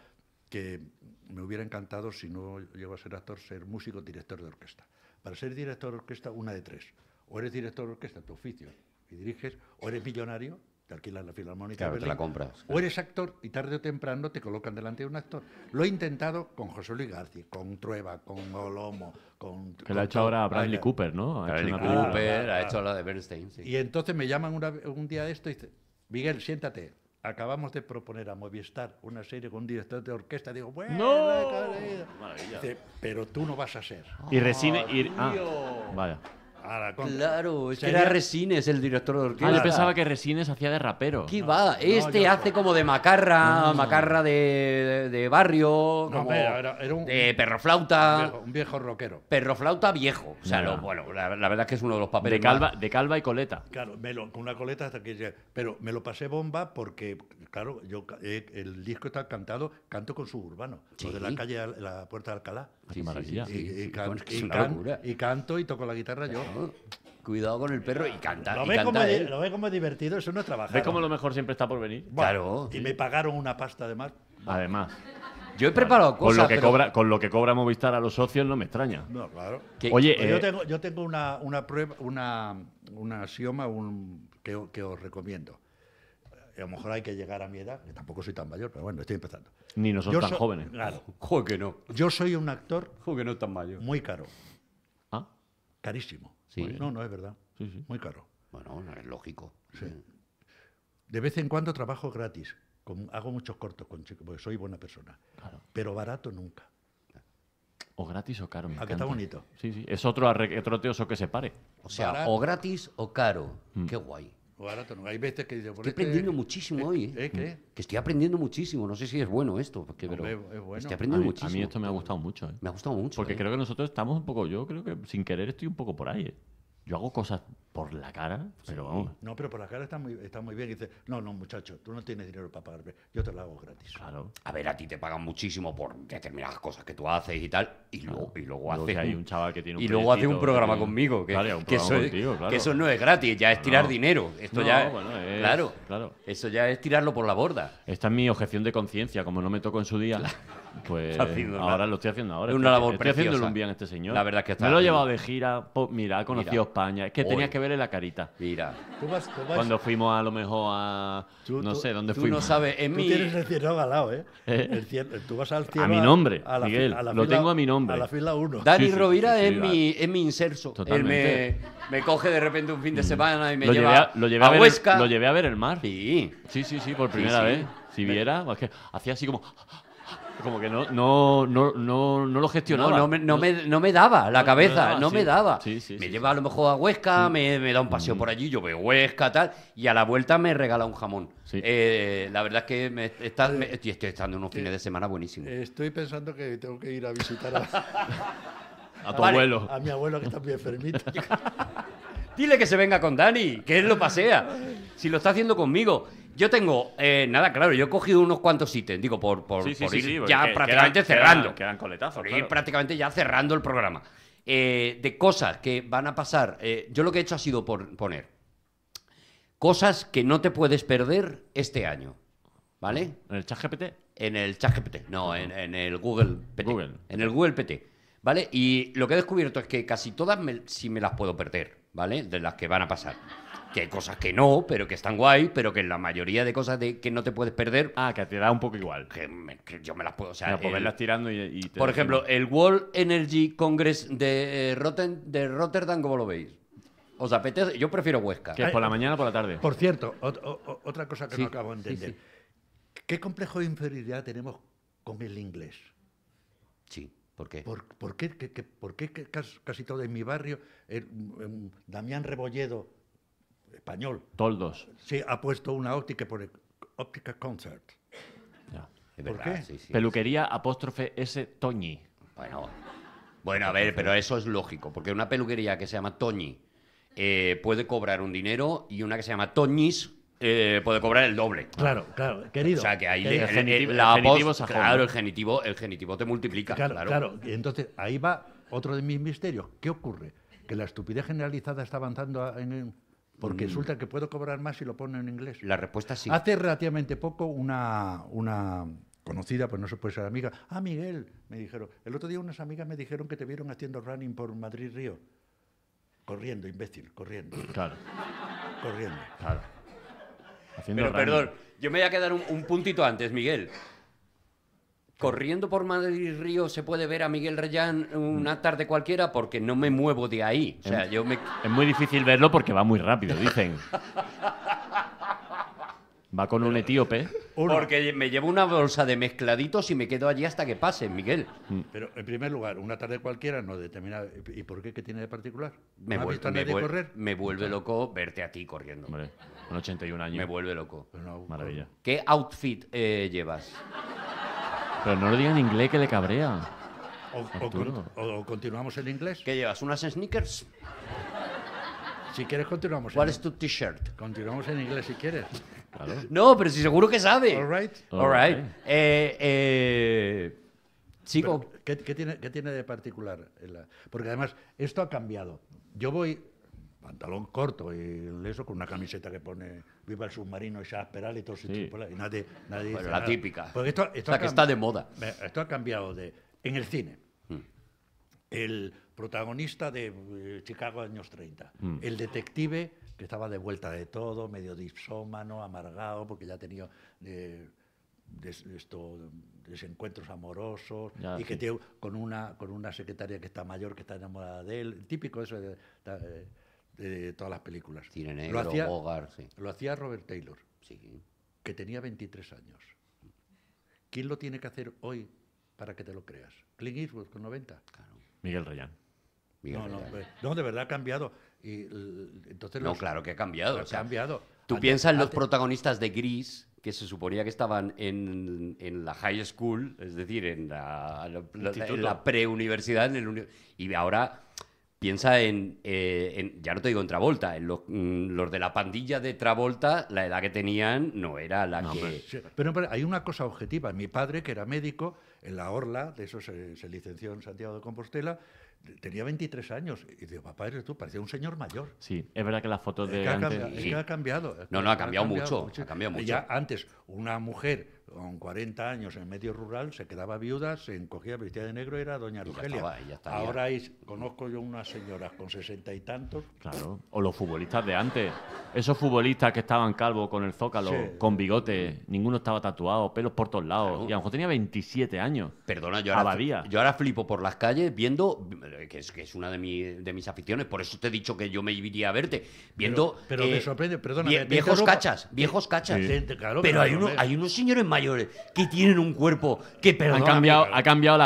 B: que me hubiera encantado, si no llego a ser actor, ser músico, director de orquesta. Para ser director de orquesta, una de tres. O eres director de orquesta, tu oficio, y diriges, o eres millonario, te alquilas la filarmónica. la compras. O eres actor y tarde o temprano te colocan delante de un actor. Lo he intentado con José Luis García, con Trueba, con Olomo, con... Que lo ha hecho ahora Bradley Cooper, ¿no? Bradley Cooper, ha hecho la de Bernstein. Y entonces me llaman un día de esto y dicen, Miguel, siéntate acabamos de proponer a Movistar una serie con un director de orquesta. Digo, bueno, Dice, pero tú no vas a ser. Y recibe ir ah, vaya. Claro, es era
C: Resines el director de Ah, yo pensaba que Resines hacía de rapero. ¿Qué va? este hace como de macarra, macarra de, barrio, como un, de perroflauta. Un viejo,
B: un viejo rockero.
C: Perroflauta viejo.
B: O sea, bueno, la,
C: verdad es que es uno de los papeles. De calva, de calva y coleta.
B: Claro, con una coleta hasta que Pero me lo pasé bomba porque, claro, yo el disco está cantado, canto con suburbano. urbano, de la calle, la puerta de Alcalá. y canto y toco la guitarra yo. Cuidado con el perro y cantar. Lo ve, como, divertido, eso no es trabajar. ¿Ves cómo lo mejor siempre está por venir? claro. Y me pagaron una pasta además.
A: Además. Yo he preparado cosas. Con lo, que cobra, con lo que cobra Movistar a los socios no me extraña. No, claro. Oye, pues yo, eh, tengo,
B: yo tengo una, prueba, una, una axioma un, que, os recomiendo. A lo mejor hay que llegar a mi edad, que tampoco soy tan mayor, pero bueno, estoy empezando. Ni nosotros tan jóvenes. Claro. Joder que no. Yo soy un actor. Joder no tan mayor. Muy caro. ¿Ah? Carísimo no, no, es verdad. Muy caro. Bueno, es lógico. De vez en cuando trabajo gratis. hago muchos cortos con chicos, porque soy buena persona. Pero barato nunca.
A: O gratis o caro. ah, que está bonito. Sí, Es otro, otro teoso que se
B: pare. O sea, o gratis o caro. Mm. Qué guay barato Hay veces que estoy aprendiendo
C: muchísimo hoy. ¿eh? ¿Eh que estoy aprendiendo muchísimo. No sé si es bueno esto, pero estoy aprendiendo a mí,
A: muchísimo. A mí esto me ha gustado mucho. ¿eh? Me ha gustado mucho. Porque ¿eh? creo que nosotros estamos un poco, yo creo que sin querer estoy un poco por ahí.
C: Yo hago cosas por la cara, pero
B: No, pero por la cara está muy, está muy bien. Y dice, no, no, muchacho, tú no tienes dinero para pagarme, yo te lo hago gratis. Claro. A ver, a ti te pagan muchísimo por determinadas
C: cosas que tú haces y tal, y luego, luego haces. hay un que y luego un programa conmigo, que, eso, claro. que, eso, no es gratis, ya es tirar dinero. Esto ya. es, claro, claro. Eso ya es tirarlo por la borda.
A: Esta es mi objeción de conciencia, como no me toco en su día. Pues ahora lo estoy haciendo ahora. Una labor estoy, haciendo un bien este señor. La verdad es que está. Me lo he llevado de gira. mira, ha conocido España. Es que tenías que verle la carita. Mira. vas, Cuando fuimos a lo mejor a. no sé dónde fuimos. Tú no sabes. tú
B: tienes el cielo ¿eh? tú vas al cielo. A, mi nombre. A la, Miguel. lo tengo a mi nombre. A la fila 1. Dani
C: Rovira es, mi,
B: es mi inserso.
A: Totalmente.
C: Él me, coge de repente un fin de mm. semana y me lleva a, lo llevé a, ver Huesca. lo
A: llevé a ver el mar. Sí. Sí, sí, sí, por primera vez. Si viera, hacía así como. Como que no, no, no, lo gestionaba. No, me, daba la cabeza, no, me daba.
C: me lleva a lo mejor a Huesca, mm. me, da un paseo mm. por allí, yo veo Huesca, tal, y a la vuelta me regala un jamón. Eh, la verdad es que está, eh, estoy, estando unos eh, fines de semana buenísimos.
B: Estoy pensando que tengo que ir a visitar a,
C: tu abuelo. A
B: mi abuelo que está muy enfermito.
C: Dile que se venga con Dani, que él lo pasea. Si lo está haciendo conmigo. Yo tengo, eh, nada, claro, yo he cogido unos cuantos ítems, digo, por, ya prácticamente cerrando. Quedan, coletazos. prácticamente ya cerrando el programa. Eh, de cosas que van a pasar. Eh, yo lo que he hecho ha sido poner cosas que no te puedes perder este año. ¿Vale? ¿En el ChatGPT? En el ChatGPT, no, en, el Google PT. En el Google PT. ¿Vale? Y lo que he descubierto es que casi todas me, sí me las puedo perder, ¿vale? De las que van a pasar que hay cosas que no, pero que están guay, pero que la mayoría de cosas de, que no te puedes perder. Ah, que te da un poco igual. Que, yo me las puedo. O sea, pues tirando y. por ejemplo, el World Energy Congress de, eh, de Rotterdam, ¿cómo lo veis? ¿Os apetece? Yo prefiero Huesca. Que por la mañana o por la tarde. Por cierto,
B: otra cosa que no acabo de entender. ¿Qué complejo de inferioridad tenemos con el inglés? Sí. ¿Por qué? ¿Por, qué, por casi, todo en mi barrio, Damián Rebolledo español. Toldos. Sí, ha puesto una óptica por el, óptica concert. ¿Por qué?
C: Peluquería apóstrofe S. Toñi. Bueno, bueno, a ver, pero eso es lógico, porque una peluquería que se llama Toñi eh, puede cobrar un dinero y una que se llama Toñis eh, puede cobrar el doble.
B: Claro, claro, querido. O sea, que ahí el, genitivo, la Claro, el
C: genitivo, el genitivo te multiplica. Claro, claro, claro.
B: Entonces, ahí va otro de mis misterios. ¿Qué ocurre? Que la estupidez generalizada está avanzando en, porque mm. resulta que puedo cobrar más si lo pongo en inglés.
C: La respuesta sí. Hace
B: relativamente poco una, conocida, pues no se puede ser amiga. Ah, Miguel, me dijeron. El otro día unas amigas me dijeron que te vieron haciendo running por Madrid Río. Corriendo, imbécil, corriendo. Claro. Corriendo. Claro.
A: Pero perdón,
C: yo me voy a quedar un puntito antes, Miguel. Corriendo por Madrid Río se puede ver a Miguel Reyán una mm. tarde cualquiera porque no me muevo de ahí. sea, es, yo
A: es muy difícil verlo porque va muy rápido, dicen. Va con un etíope.
B: Porque me llevo una bolsa de mezcladitos y me quedo allí hasta que pase, Miguel. Mm. Pero, en primer lugar, una tarde cualquiera no determina. ¿Y por qué? ¿Qué tiene de particular? me, vuelve,
C: me, vuelve loco verte a ti corriendo. Hombre, con 81 años. Me vuelve loco. Maravilla. ¿Qué outfit eh, llevas?
A: Pero no lo diga en inglés que le cabrea.
B: O, continuamos en inglés. ¿Qué llevas? ¿Unas sneakers? Si quieres, continuamos. ¿Cuál es tu t-shirt? Continuamos en inglés si quieres. No, pero si seguro que sabe. All right.
A: All right. Eh, eh,
B: tiene, ¿Qué tiene de particular? Porque además, esto ha cambiado. Yo voy pantalón corto y eso, con una camiseta que pone Viva el submarino y ya Peral y todo ese tipo. Y nadie, la típica. Porque esto, que está de moda. Esto ha cambiado de. En el cine, mm. el protagonista de eh, Chicago años 30, mm. el detective que estaba de vuelta de todo, medio dipsómano, amargado, porque ya tenía. Eh, tenido desencuentros amorosos y que tiene con una, con una secretaria que está mayor, que está enamorada de él, típico eso, de, eh, de todas las películas. lo hacía, Robert Taylor, que tenía 23 años. ¿Quién lo tiene que hacer hoy para que te lo creas? Clint Eastwood con 90.
C: Miguel Rayán. no,
B: eh, No, de verdad ha cambiado. no, claro que ha cambiado. Ha cambiado.
C: Tú piensas en los protagonistas de Gris, que se suponía que estaban en, la high school, es decir, en la, la, universidad en preuniversidad, y ahora piensa en, eh, en, ya no te digo en Travolta, en mm, los, de la pandilla de Travolta, la edad que tenían no era la que...
B: Pero, hay una cosa objetiva. Mi padre, que era médico, en la Orla, de eso se, licenció en Santiago de Compostela, tenía 23 años y digo, papá, eres tú, parecía un señor mayor.
A: Sí, es verdad que las fotos de... Es antes... ha, cambiado, No, no, ha cambiado, mucho, Ha cambiado mucho. Ya
B: antes, una mujer con 40 años en medio rural, se quedaba viuda, se encogía vestida de negro, era doña Rogelia. Ahora conozco yo unas señoras con sesenta y tantos. Claro,
A: o los futbolistas de antes. Esos futbolistas que estaban calvos con el zócalo, con bigote, ninguno estaba tatuado, pelos por todos lados. Y a lo mejor tenía 27 años. Perdona, yo ahora,
C: yo ahora flipo por las calles viendo, que es, que es una de, de mis aficiones, por eso te he dicho que yo me iría a verte, viendo... Pero, me eh, sorprende, perdona. viejos, cachas, viejos cachas. Claro, pero hay, uno, hay unos señores más que tienen un cuerpo que perdona, ha cambiado ha cambiado la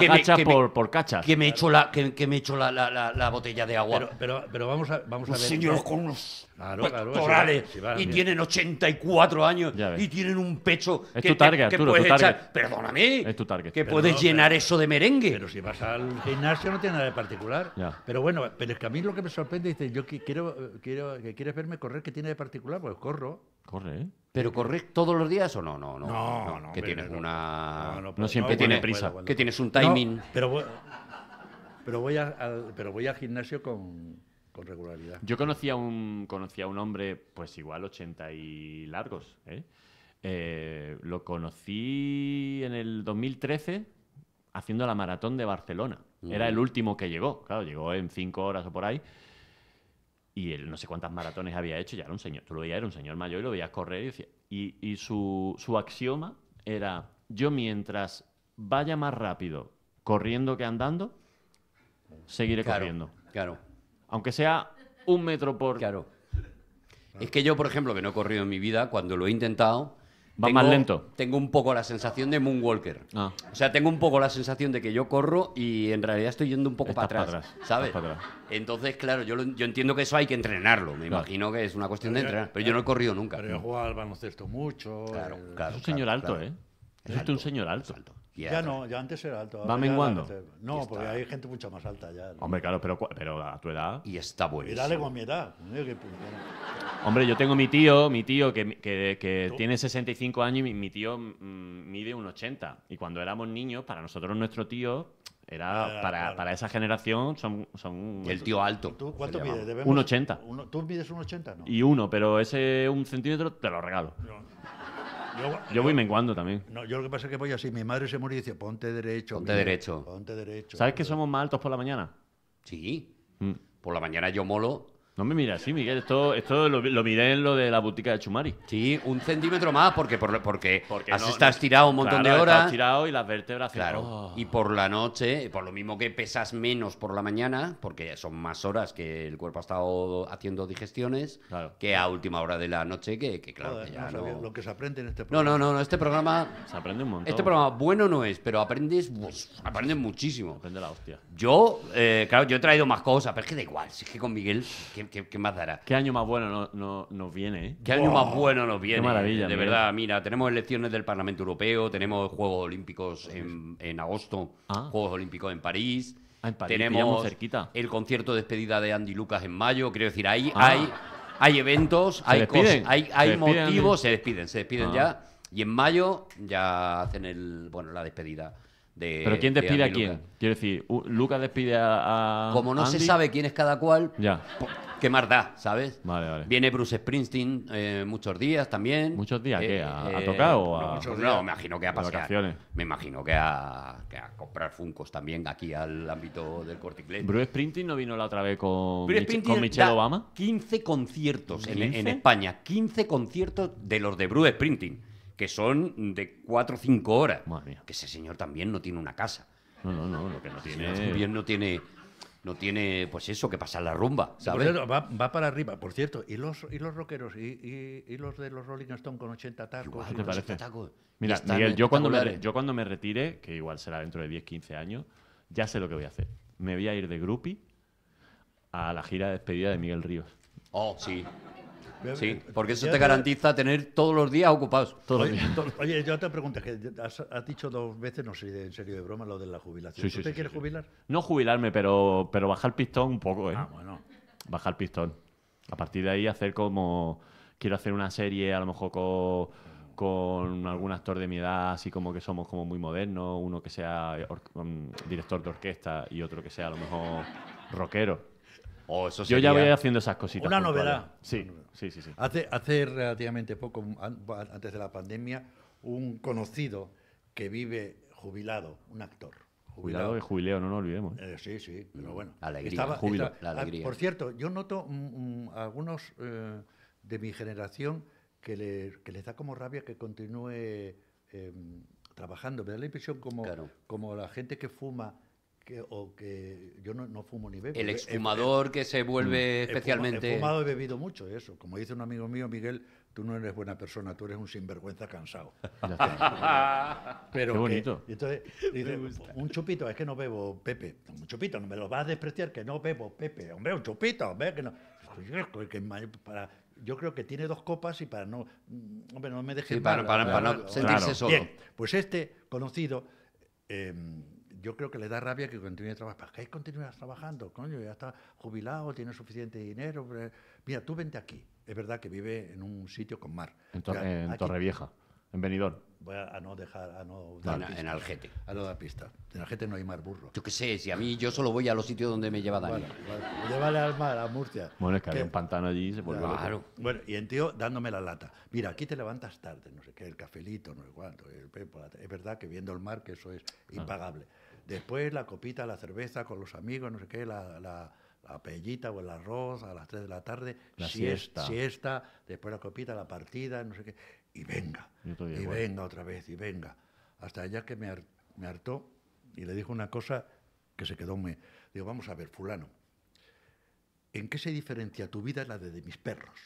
C: por, cachas que me echo la que, me la, la, botella de agua pero, pero, vamos a vamos a ver señor con unos claro, pues, claro, y tienen 84 años y
B: tienen un pecho es que, tu target, puedes Perdóname, es tu target. que puedes llenar eso de merengue. Pero si vas al gimnasio no tiene nada de particular. Pero bueno, pero es que a mí lo que me sorprende es que yo quiero, quiero que quieres verme correr, ¿qué tiene de particular? Pues corro.
C: Corre, ¿eh? ¿Pero corres todos los días o no? No, no. No, que tienes una. No, pues siempre tiene prisa. Que tienes un timing.
B: pero, pero, voy pero voy al gimnasio con con regularidad. Yo
A: conocía un, a un hombre, pues igual 80 y largos. ¿eh? Eh, lo conocí en el 2013 haciendo la maratón de Barcelona. Mm. Era el último que llegó, claro, llegó en cinco horas o por ahí. Y él no sé cuántas maratones había hecho, ya era un señor, tú lo veías, era un señor mayor y lo veías correr y y, su, su axioma era, yo mientras vaya más rápido
C: corriendo que andando, seguiré claro, corriendo. Claro aunque sea un metro por... Claro. Es que yo, por ejemplo, que no he corrido en mi vida, cuando lo he intentado... Va más lento. Tengo un poco la sensación de Moonwalker. Ah. O sea, tengo un poco la sensación de que yo corro y en realidad estoy yendo un poco para atrás, ¿sabes? Entonces, claro, yo, entiendo que eso hay que entrenarlo. Me imagino que es una cuestión de entrenar. Pero yo no he corrido nunca. Pero yo
B: van a al baloncesto mucho. Claro, Es un señor alto, ¿eh?
C: Es usted un señor alto. Ya,
B: no, ya antes era alto. ¿Va menguando? No, porque hay gente mucho más alta ya.
A: Hombre, claro, pero, pero a tu edad. Y está bueno. Y dale con
B: mi edad. Pues,
A: Hombre, yo tengo mi tío, mi tío que, que, que tiene 65 años y mi tío mm, mide un 80. Y cuando éramos niños, para nosotros nuestro tío era, ah, para, para, esa generación son, son el tío alto. cuánto mides? Un 80.
B: ¿Tú mides un 80? No.
A: Y uno, pero ese un centímetro te lo regalo. Yo, voy menguando también.
B: yo lo que pasa es que voy pues, así. Mi madre se muere y dice, ponte derecho. Ponte derecho. derecho. ¿Sabes
A: que somos más altos por la mañana? Sí. Mm. Por la mañana yo molo no me mira así, Miguel. Esto, lo, miré en lo de la boutique de Chumari. Sí, un centímetro más porque,
C: por, porque, has estado estirado un montón de horas. estado estirado y las vértebras. Claro. ¡Oh! Y por la noche, por lo mismo que pesas menos por la mañana, porque son más horas que el cuerpo ha estado haciendo digestiones, que a última hora de la noche, que, claro, ya Lo
B: que se aprende en este programa.
C: No, no, no, este programa. Se aprende un montón. Este programa bueno no es, pero aprendes, pues, aprendes muchísimo. Aprende la hostia. Yo, eh, claro, yo he traído más cosas, pero es que da igual, si es que con Miguel. ¿qué, más dará? ¿Qué año más bueno nos viene? ¿eh? ¿Qué año más bueno nos viene? maravilla. De verdad, mira. tenemos elecciones del Parlamento Europeo, tenemos Juegos Olímpicos en, agosto, ah. Juegos Olímpicos en París. Ah, tenemos cerquita. el concierto de despedida de Andy Lucas en mayo. Quiero decir, ah. hay, hay eventos, hay, cosas, hay, motivos, se despiden, se despiden ya. Y en mayo ya hacen el, bueno, la despedida. De, Pero ¿quién despide a quién? Quiero decir, Lucas despide a, Como no se sabe quién es cada cual. Ya. Que más da, sabes? Vale, vale. Viene Bruce Springsteen eh, muchos días también. ¿Muchos días? ¿Qué? Eh, ¿Ha eh, tocado? No, me imagino que a pasado. Vacaciones. Me imagino que a, comprar funcos también aquí al ámbito del corte ¿Bruce Springsteen no vino la otra vez con, Michelle Obama? 15 conciertos En, en España. 15 conciertos de los de Bruce Springsteen que son de 4 o 5 horas. Madre mía. Que ese señor también no tiene una casa. No, no, no, lo que no tiene. no tiene no tiene, pues eso, que pasar la rumba, va,
B: para arriba, por cierto. ¿Y los, y los rockeros? ¿Y, los de los Rolling Stones con 80 tacos? Mira, Miguel, yo cuando, me,
A: yo cuando me retire, que igual será dentro de 10, 15 años, ya sé lo que voy a hacer. Me voy a ir de groupie a la gira de despedida de Miguel
C: Ríos. Oh, sí. Sí, porque eso te garantiza tener todos los días ocupados. Todos oye, los
B: días. oye, yo te pregunto, has, dicho dos veces, no sé en serio de broma, lo de la jubilación. Sí, ¿Tú jubilar?
A: No jubilarme, pero, pero bajar el pistón un poco, ¿eh? Ah, bueno. Bajar el pistón. A partir de ahí hacer como... Quiero hacer una serie, a lo mejor con con algún actor de mi edad, así como que somos como muy modernos, uno que sea eh, mm, director de orquesta y otro que sea a lo mejor rockero. Oh, yo ya voy haciendo esas cositas. Una novedad. Sí, sí, sí. Hace,
B: hace relativamente poco, antes de la pandemia, un conocido que vive jubilado, un actor.
A: Jubilado de jubileo, no nos olvidemos.
B: Eh, sí, sí, pero bueno. alegría, estaba, ah, por cierto, yo noto a mm, mm, algunos eh, de mi generación que, les da como rabia que continúe em, trabajando. Me da la impresión como, como la gente que fuma o que yo no, fumo ni bebo. El eh, exfumador eh, que se vuelve mm, especialmente... He fumado, y bebido mucho, eso. Como dice un amigo mío, Miguel, tú no eres buena persona, tú eres un sinvergüenza cansado. Pero Qué bonito. Y entonces, dice, un chupito, es que no bebo, Pepe. Un chupito, no me lo vas a despreciar, que no bebo, Pepe. Hombre, un chupito, hombre, que no... Pues yo creo que tiene dos copas y para no... Mm, hombre, no me dejes... para, no sentirse solo. Bien, pues este conocido... Eh, yo creo que le da rabia que continúe trabajando. ¿Para qué continúas trabajando? Coño, ya está jubilado, tiene suficiente dinero. Eh, mira, tú vente aquí. Es verdad que vive en un sitio con mar.
A: En, Torrevieja,
C: en Benidorm.
B: Voy a, no dejar, a no dar pista, en, Algete. A no dar pista. En Algete no hay mar burro.
C: Yo qué sé, si a mí yo solo voy a los sitios donde me lleva Dani.
B: Llévale al mar, a Murcia.
C: Bueno, es que, había un pantano allí y se volvió. Claro.
B: Bueno, y en tío dándome la lata. Mira, aquí te levantas tarde, no sé qué, el cafelito, no sé cuánto, el, es verdad que viendo el mar que eso es impagable. Después la copita, la cerveza con los amigos, no sé qué, la, la, pellita o el arroz a las 3 de la tarde, la siesta. siesta, después la copita, la partida, no sé qué, y venga, y venga otra vez, y venga. Hasta allá que me, me hartó y le dijo una cosa que se quedó muy... Digo, vamos a ver, fulano, ¿en qué se diferencia tu vida la de, mis perros?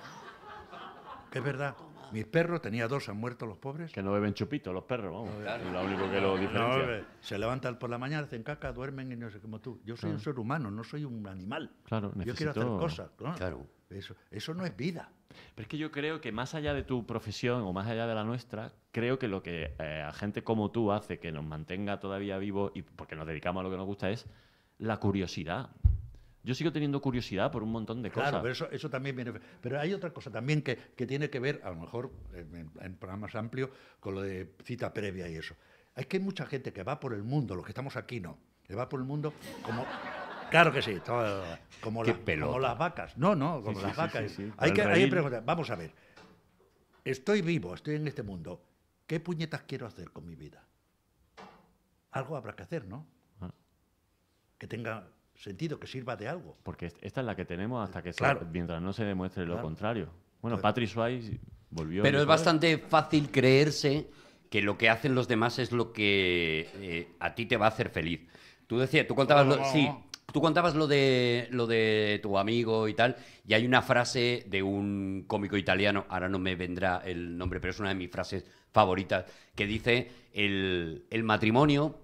B: es verdad. Mis perros, tenía dos, han muerto los pobres. Que no beben chupito los perros, vamos. es lo único que lo diferencia. se levantan por la mañana, hacen caca, duermen y no sé cómo tú. Yo soy un ah. ser humano, no soy un animal. Claro, necesito... Yo quiero hacer cosas. Claro. Eso,
A: eso no es vida. Pero es que yo creo que más allá de tu profesión o más allá de la nuestra, creo que lo que eh, a gente como tú hace que nos mantenga todavía vivos y porque nos dedicamos a lo que nos gusta es la curiosidad yo sigo teniendo curiosidad
B: por un montón de cosas. Claro, pero eso, eso, también viene. Pero hay otra cosa también que, tiene que ver, a lo mejor en, programas amplios, con lo de cita previa y eso. Es que hay mucha gente que va por el mundo, los que estamos aquí no, que va por el mundo como. Claro que sí, como, las vacas. No, no, como las vacas. hay, que, preguntar, vamos a ver, estoy vivo, estoy en este mundo, ¿qué puñetas quiero hacer con mi vida? Algo habrá que hacer, ¿no? Ah. Que tenga sentido, que sirva de algo. Porque esta es
A: la que tenemos hasta que mientras no se demuestre lo contrario. Bueno, Patrick Swayze volvió. Pero es bastante
C: fácil creerse que lo que hacen los demás es lo que eh, a ti te va a hacer feliz. Tú decías, tú contabas, lo, tú contabas lo de lo de tu amigo y tal, y hay una frase de un cómico italiano, ahora no me vendrá el nombre, pero es una de mis frases favoritas, que dice el, el matrimonio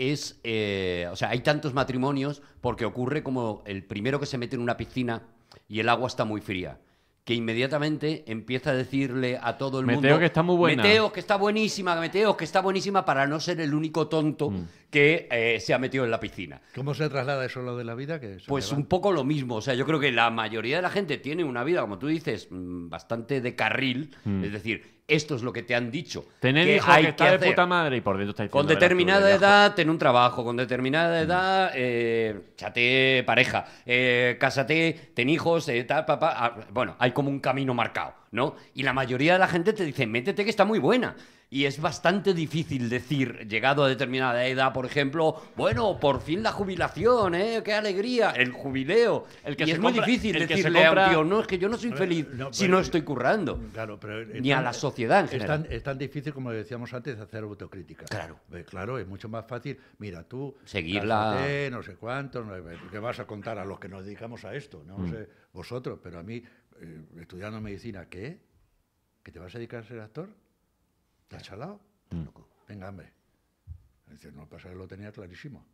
C: es, eh, o sea, hay tantos matrimonios porque ocurre como el primero que se mete en una piscina y el agua está muy fría que inmediatamente empieza a decirle a todo el mundo... Meteos, que está muy buena. Meteos, que está buenísima, Meteos, que está buenísima para no ser el único tonto mm. que eh, se ha metido en la piscina.
B: ¿Cómo se traslada eso a lo de la vida? Que
C: pues un poco lo mismo. O sea, yo creo que la mayoría de la gente tiene una vida, como tú dices, mm, bastante de carril. Mm. Es decir, esto es lo que te han dicho. Tener que hay que, de puta
A: madre y por dentro está Con determinada
C: edad, ten un trabajo. Con determinada edad, eh, pareja. Eh, cásate, ten hijos, eh, papá. Ah, bueno, hay como un camino marcado, ¿no? Y la mayoría de la gente te dice, métete que está muy buena. Y es bastante difícil decir, llegado a determinada edad, por ejemplo, bueno, por fin la jubilación, ¿eh? ¡Qué alegría! El jubileo. El que y es muy difícil decirle a un no, es que yo no soy feliz si no estoy currando.
B: Claro, pero Ni a la sociedad en es general. Tan, es tan, difícil, como decíamos antes, hacer autocrítica. Claro. Pues claro, es mucho más fácil. Mira, tú... Seguirla... no sé cuánto, ¿qué vas a contar a los que nos dedicamos a esto? No mm. sé vosotros, pero a mí, eh, estudiando medicina, ¿qué? ¿Que te vas a dedicar a ser actor? ¿Estás chalado? loco? Mm. Pues Venga, hombre. Dice, no, pasa pasado lo tenía clarísimo.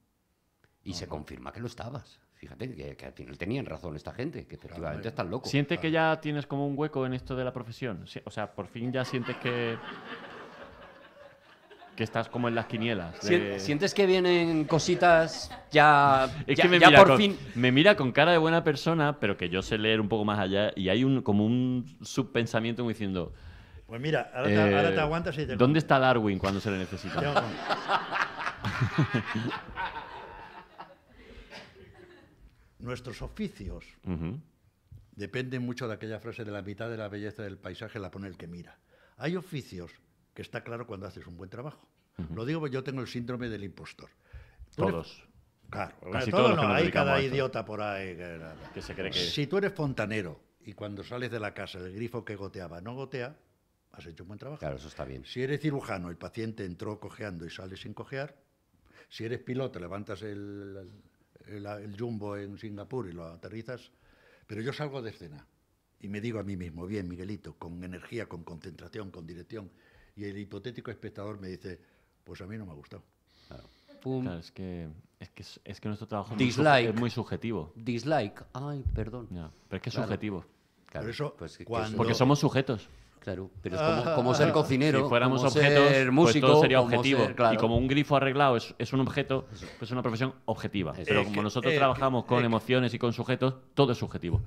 C: Y se confirma que lo estabas. Fíjate
B: que, que, al final tenían razón
C: esta gente, que efectivamente claro, están locos. ¿Sientes
A: que ya tienes como un hueco en esto de la profesión? O sea, por fin ya sientes que... Que estás como en las quinielas. ¿Sientes
C: que vienen cositas ya, ya, por fin?
A: Me mira con cara de buena persona, pero que yo sé leer un poco más allá y hay un, como un subpensamiento diciendo,
B: pues mira, ahora, te, eh, aguantas y te... ¿Dónde
A: está Darwin cuando se le necesita?
B: Nuestros oficios dependen mucho de aquella frase de la mitad de la belleza del paisaje la pone el que mira. Hay oficios que está claro cuando haces un buen trabajo. Lo digo porque yo tengo el síndrome del impostor. Todos. Claro, hay cada idiota por ahí. Si tú eres fontanero y cuando sales de la casa el grifo que goteaba no gotea, has hecho un buen trabajo. Claro, eso está bien. Si eres cirujano, el paciente entró cojeando y sale sin cojear. Si eres piloto, levantas el, el, jumbo en Singapur y lo aterrizas. Pero yo salgo de escena y me digo a mí mismo, bien, Miguelito, con energía, con concentración, con dirección. Y el hipotético espectador me dice, pues a mí no me ha gustado.
A: Claro. es, que, es, que, nuestro trabajo es muy subjetivo. Dislike. Ay, perdón. pero es que es subjetivo. Pues Porque somos sujetos. Claro, pero es como, ser ah. cocinero. como ser pues músico, todo sería objetivo. Y como un grifo arreglado es, un objeto, pues es una profesión objetiva. pero como nosotros trabajamos con emociones y con sujetos, todo es subjetivo.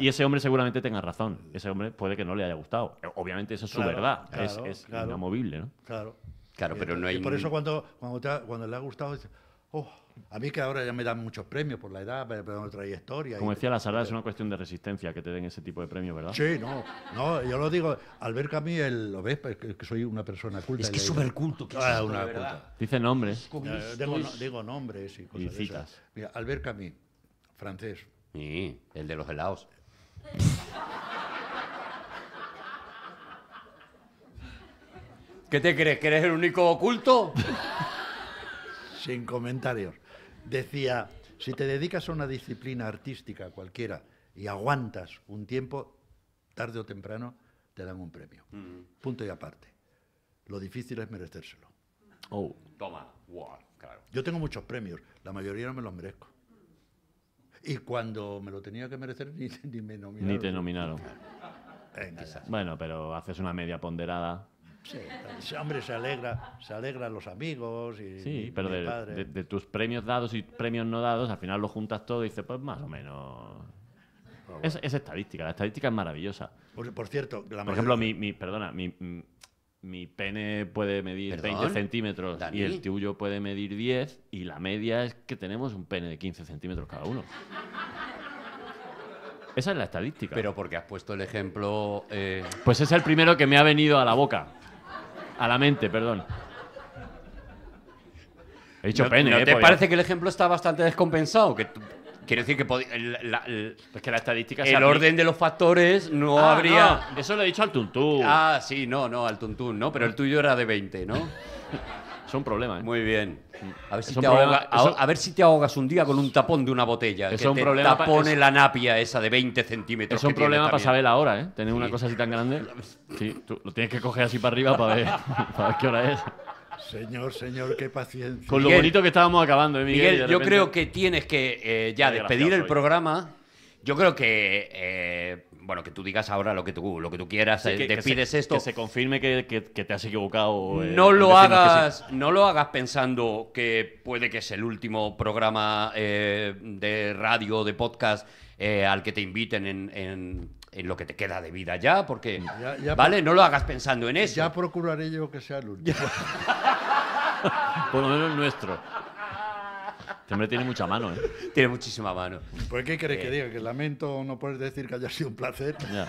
A: Y ese hombre seguramente tenga razón. Ese hombre puede que no le haya gustado. Eh, obviamente, esa es su verdad. es inamovible, ¿no? Claro.
B: pero no hay. Y por eso, cuando, cuando, le ha gustado, Oh, a mí que ahora ya me dan muchos premios por la edad, por la trayectoria. Como decía la
A: Sara, es una cuestión de resistencia que te den ese tipo de premios, ¿verdad? Sí, no,
B: no yo lo digo, al ver lo ves, es pues, que soy una persona culta. Es que es súper ah, culto. Dice nombres. digo, nombres y cosas y Mira, Albert Camille, francés. Sí, el de los helados. ¿Qué te crees? ¿Que eres el único oculto? sin comentarios. Decía, si te dedicas a una disciplina artística cualquiera y aguantas un tiempo, tarde o temprano te dan un premio. Mm. Punto y aparte. Lo difícil es merecérselo. Oh. Toma, wow, claro. Yo tengo muchos premios, la mayoría no me los merezco. Y cuando me lo tenía que merecer, ni, me nominaron. Ni te
A: nominaron. bueno, pero haces una media ponderada.
B: Sí, hombre, se alegra, se alegran los amigos y Sí, pero de,
A: tus premios dados y premios no dados, al final lo juntas todo y dices, pues más o menos... Pues es, estadística, la estadística es maravillosa.
B: Por, cierto, la Por ejemplo,
A: mi, perdona, mi, pene puede medir 20 centímetros y el tuyo puede medir 10 y la media es que tenemos un pene de 15 centímetros cada uno. Esa es la estadística. Pero porque has puesto el ejemplo... Eh, pues es el primero que me ha venido a la boca. A la mente, perdón.
C: He dicho pene, ¿no eh, te parece que el ejemplo está bastante descompensado? Que Quiero decir que, la, que la estadística el orden de los factores no ah, habría. eso lo he dicho al tuntún. Ah, sí, no, no, al tuntún, ¿no? Pero el tuyo era de 20, ¿no? Es un problema, ¿eh? Muy bien. A ver, si te, ahogas un día con un tapón de una botella. Es que un te problema. Tapone la napia esa
B: de 20 centímetros. Es un problema para saber
C: la hora, ¿eh? Tener una cosa así tan grande. Sí, tú lo tienes que
A: coger así para arriba para ver, qué hora es.
B: Señor, señor, qué paciencia. Con lo bonito
A: que
C: estábamos acabando, ¿eh, Miguel. yo creo
B: que tienes que eh, ya despedir el
C: programa yo creo que, eh, bueno, que tú digas ahora lo que tú, lo que tú quieras, te eh, pides esto. Que se confirme que, te has equivocado. Eh, no, lo hagas, no lo hagas pensando que puede que es el último programa de radio, de podcast, al que te inviten en, lo que te queda de vida ya, porque, ¿vale? No lo hagas pensando en eso.
B: Ya procuraré yo que sea el último.
C: Por lo menos el nuestro.
A: Este hombre tiene mucha mano, ¿eh? Tiene muchísima mano.
B: ¿Por qué queréis que eh. diga? Que lamento no puedes decir que haya sido un placer. Ya.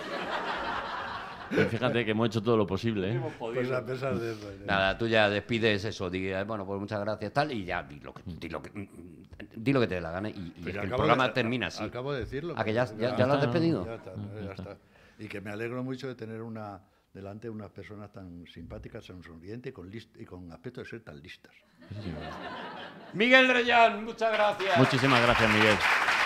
B: fíjate
C: que hemos hecho todo lo posible. ¿eh?
D: Pues a pesar de eso.
C: Nada, tú ya despides eso. digas, eh, bueno, pues muchas gracias, tal, y ya di lo que, mm, mm, te dé la gana. Y, el programa termina así. Acabo de decirlo. ya, ya lo has despedido? Ya está,
B: ya está. Y que me alegro mucho de tener una delante de unas personas tan simpáticas, tan sonrientes y con, y con aspecto de ser tan listas.
C: Miguel Reyán, muchas gracias.
A: Muchísimas gracias, Miguel.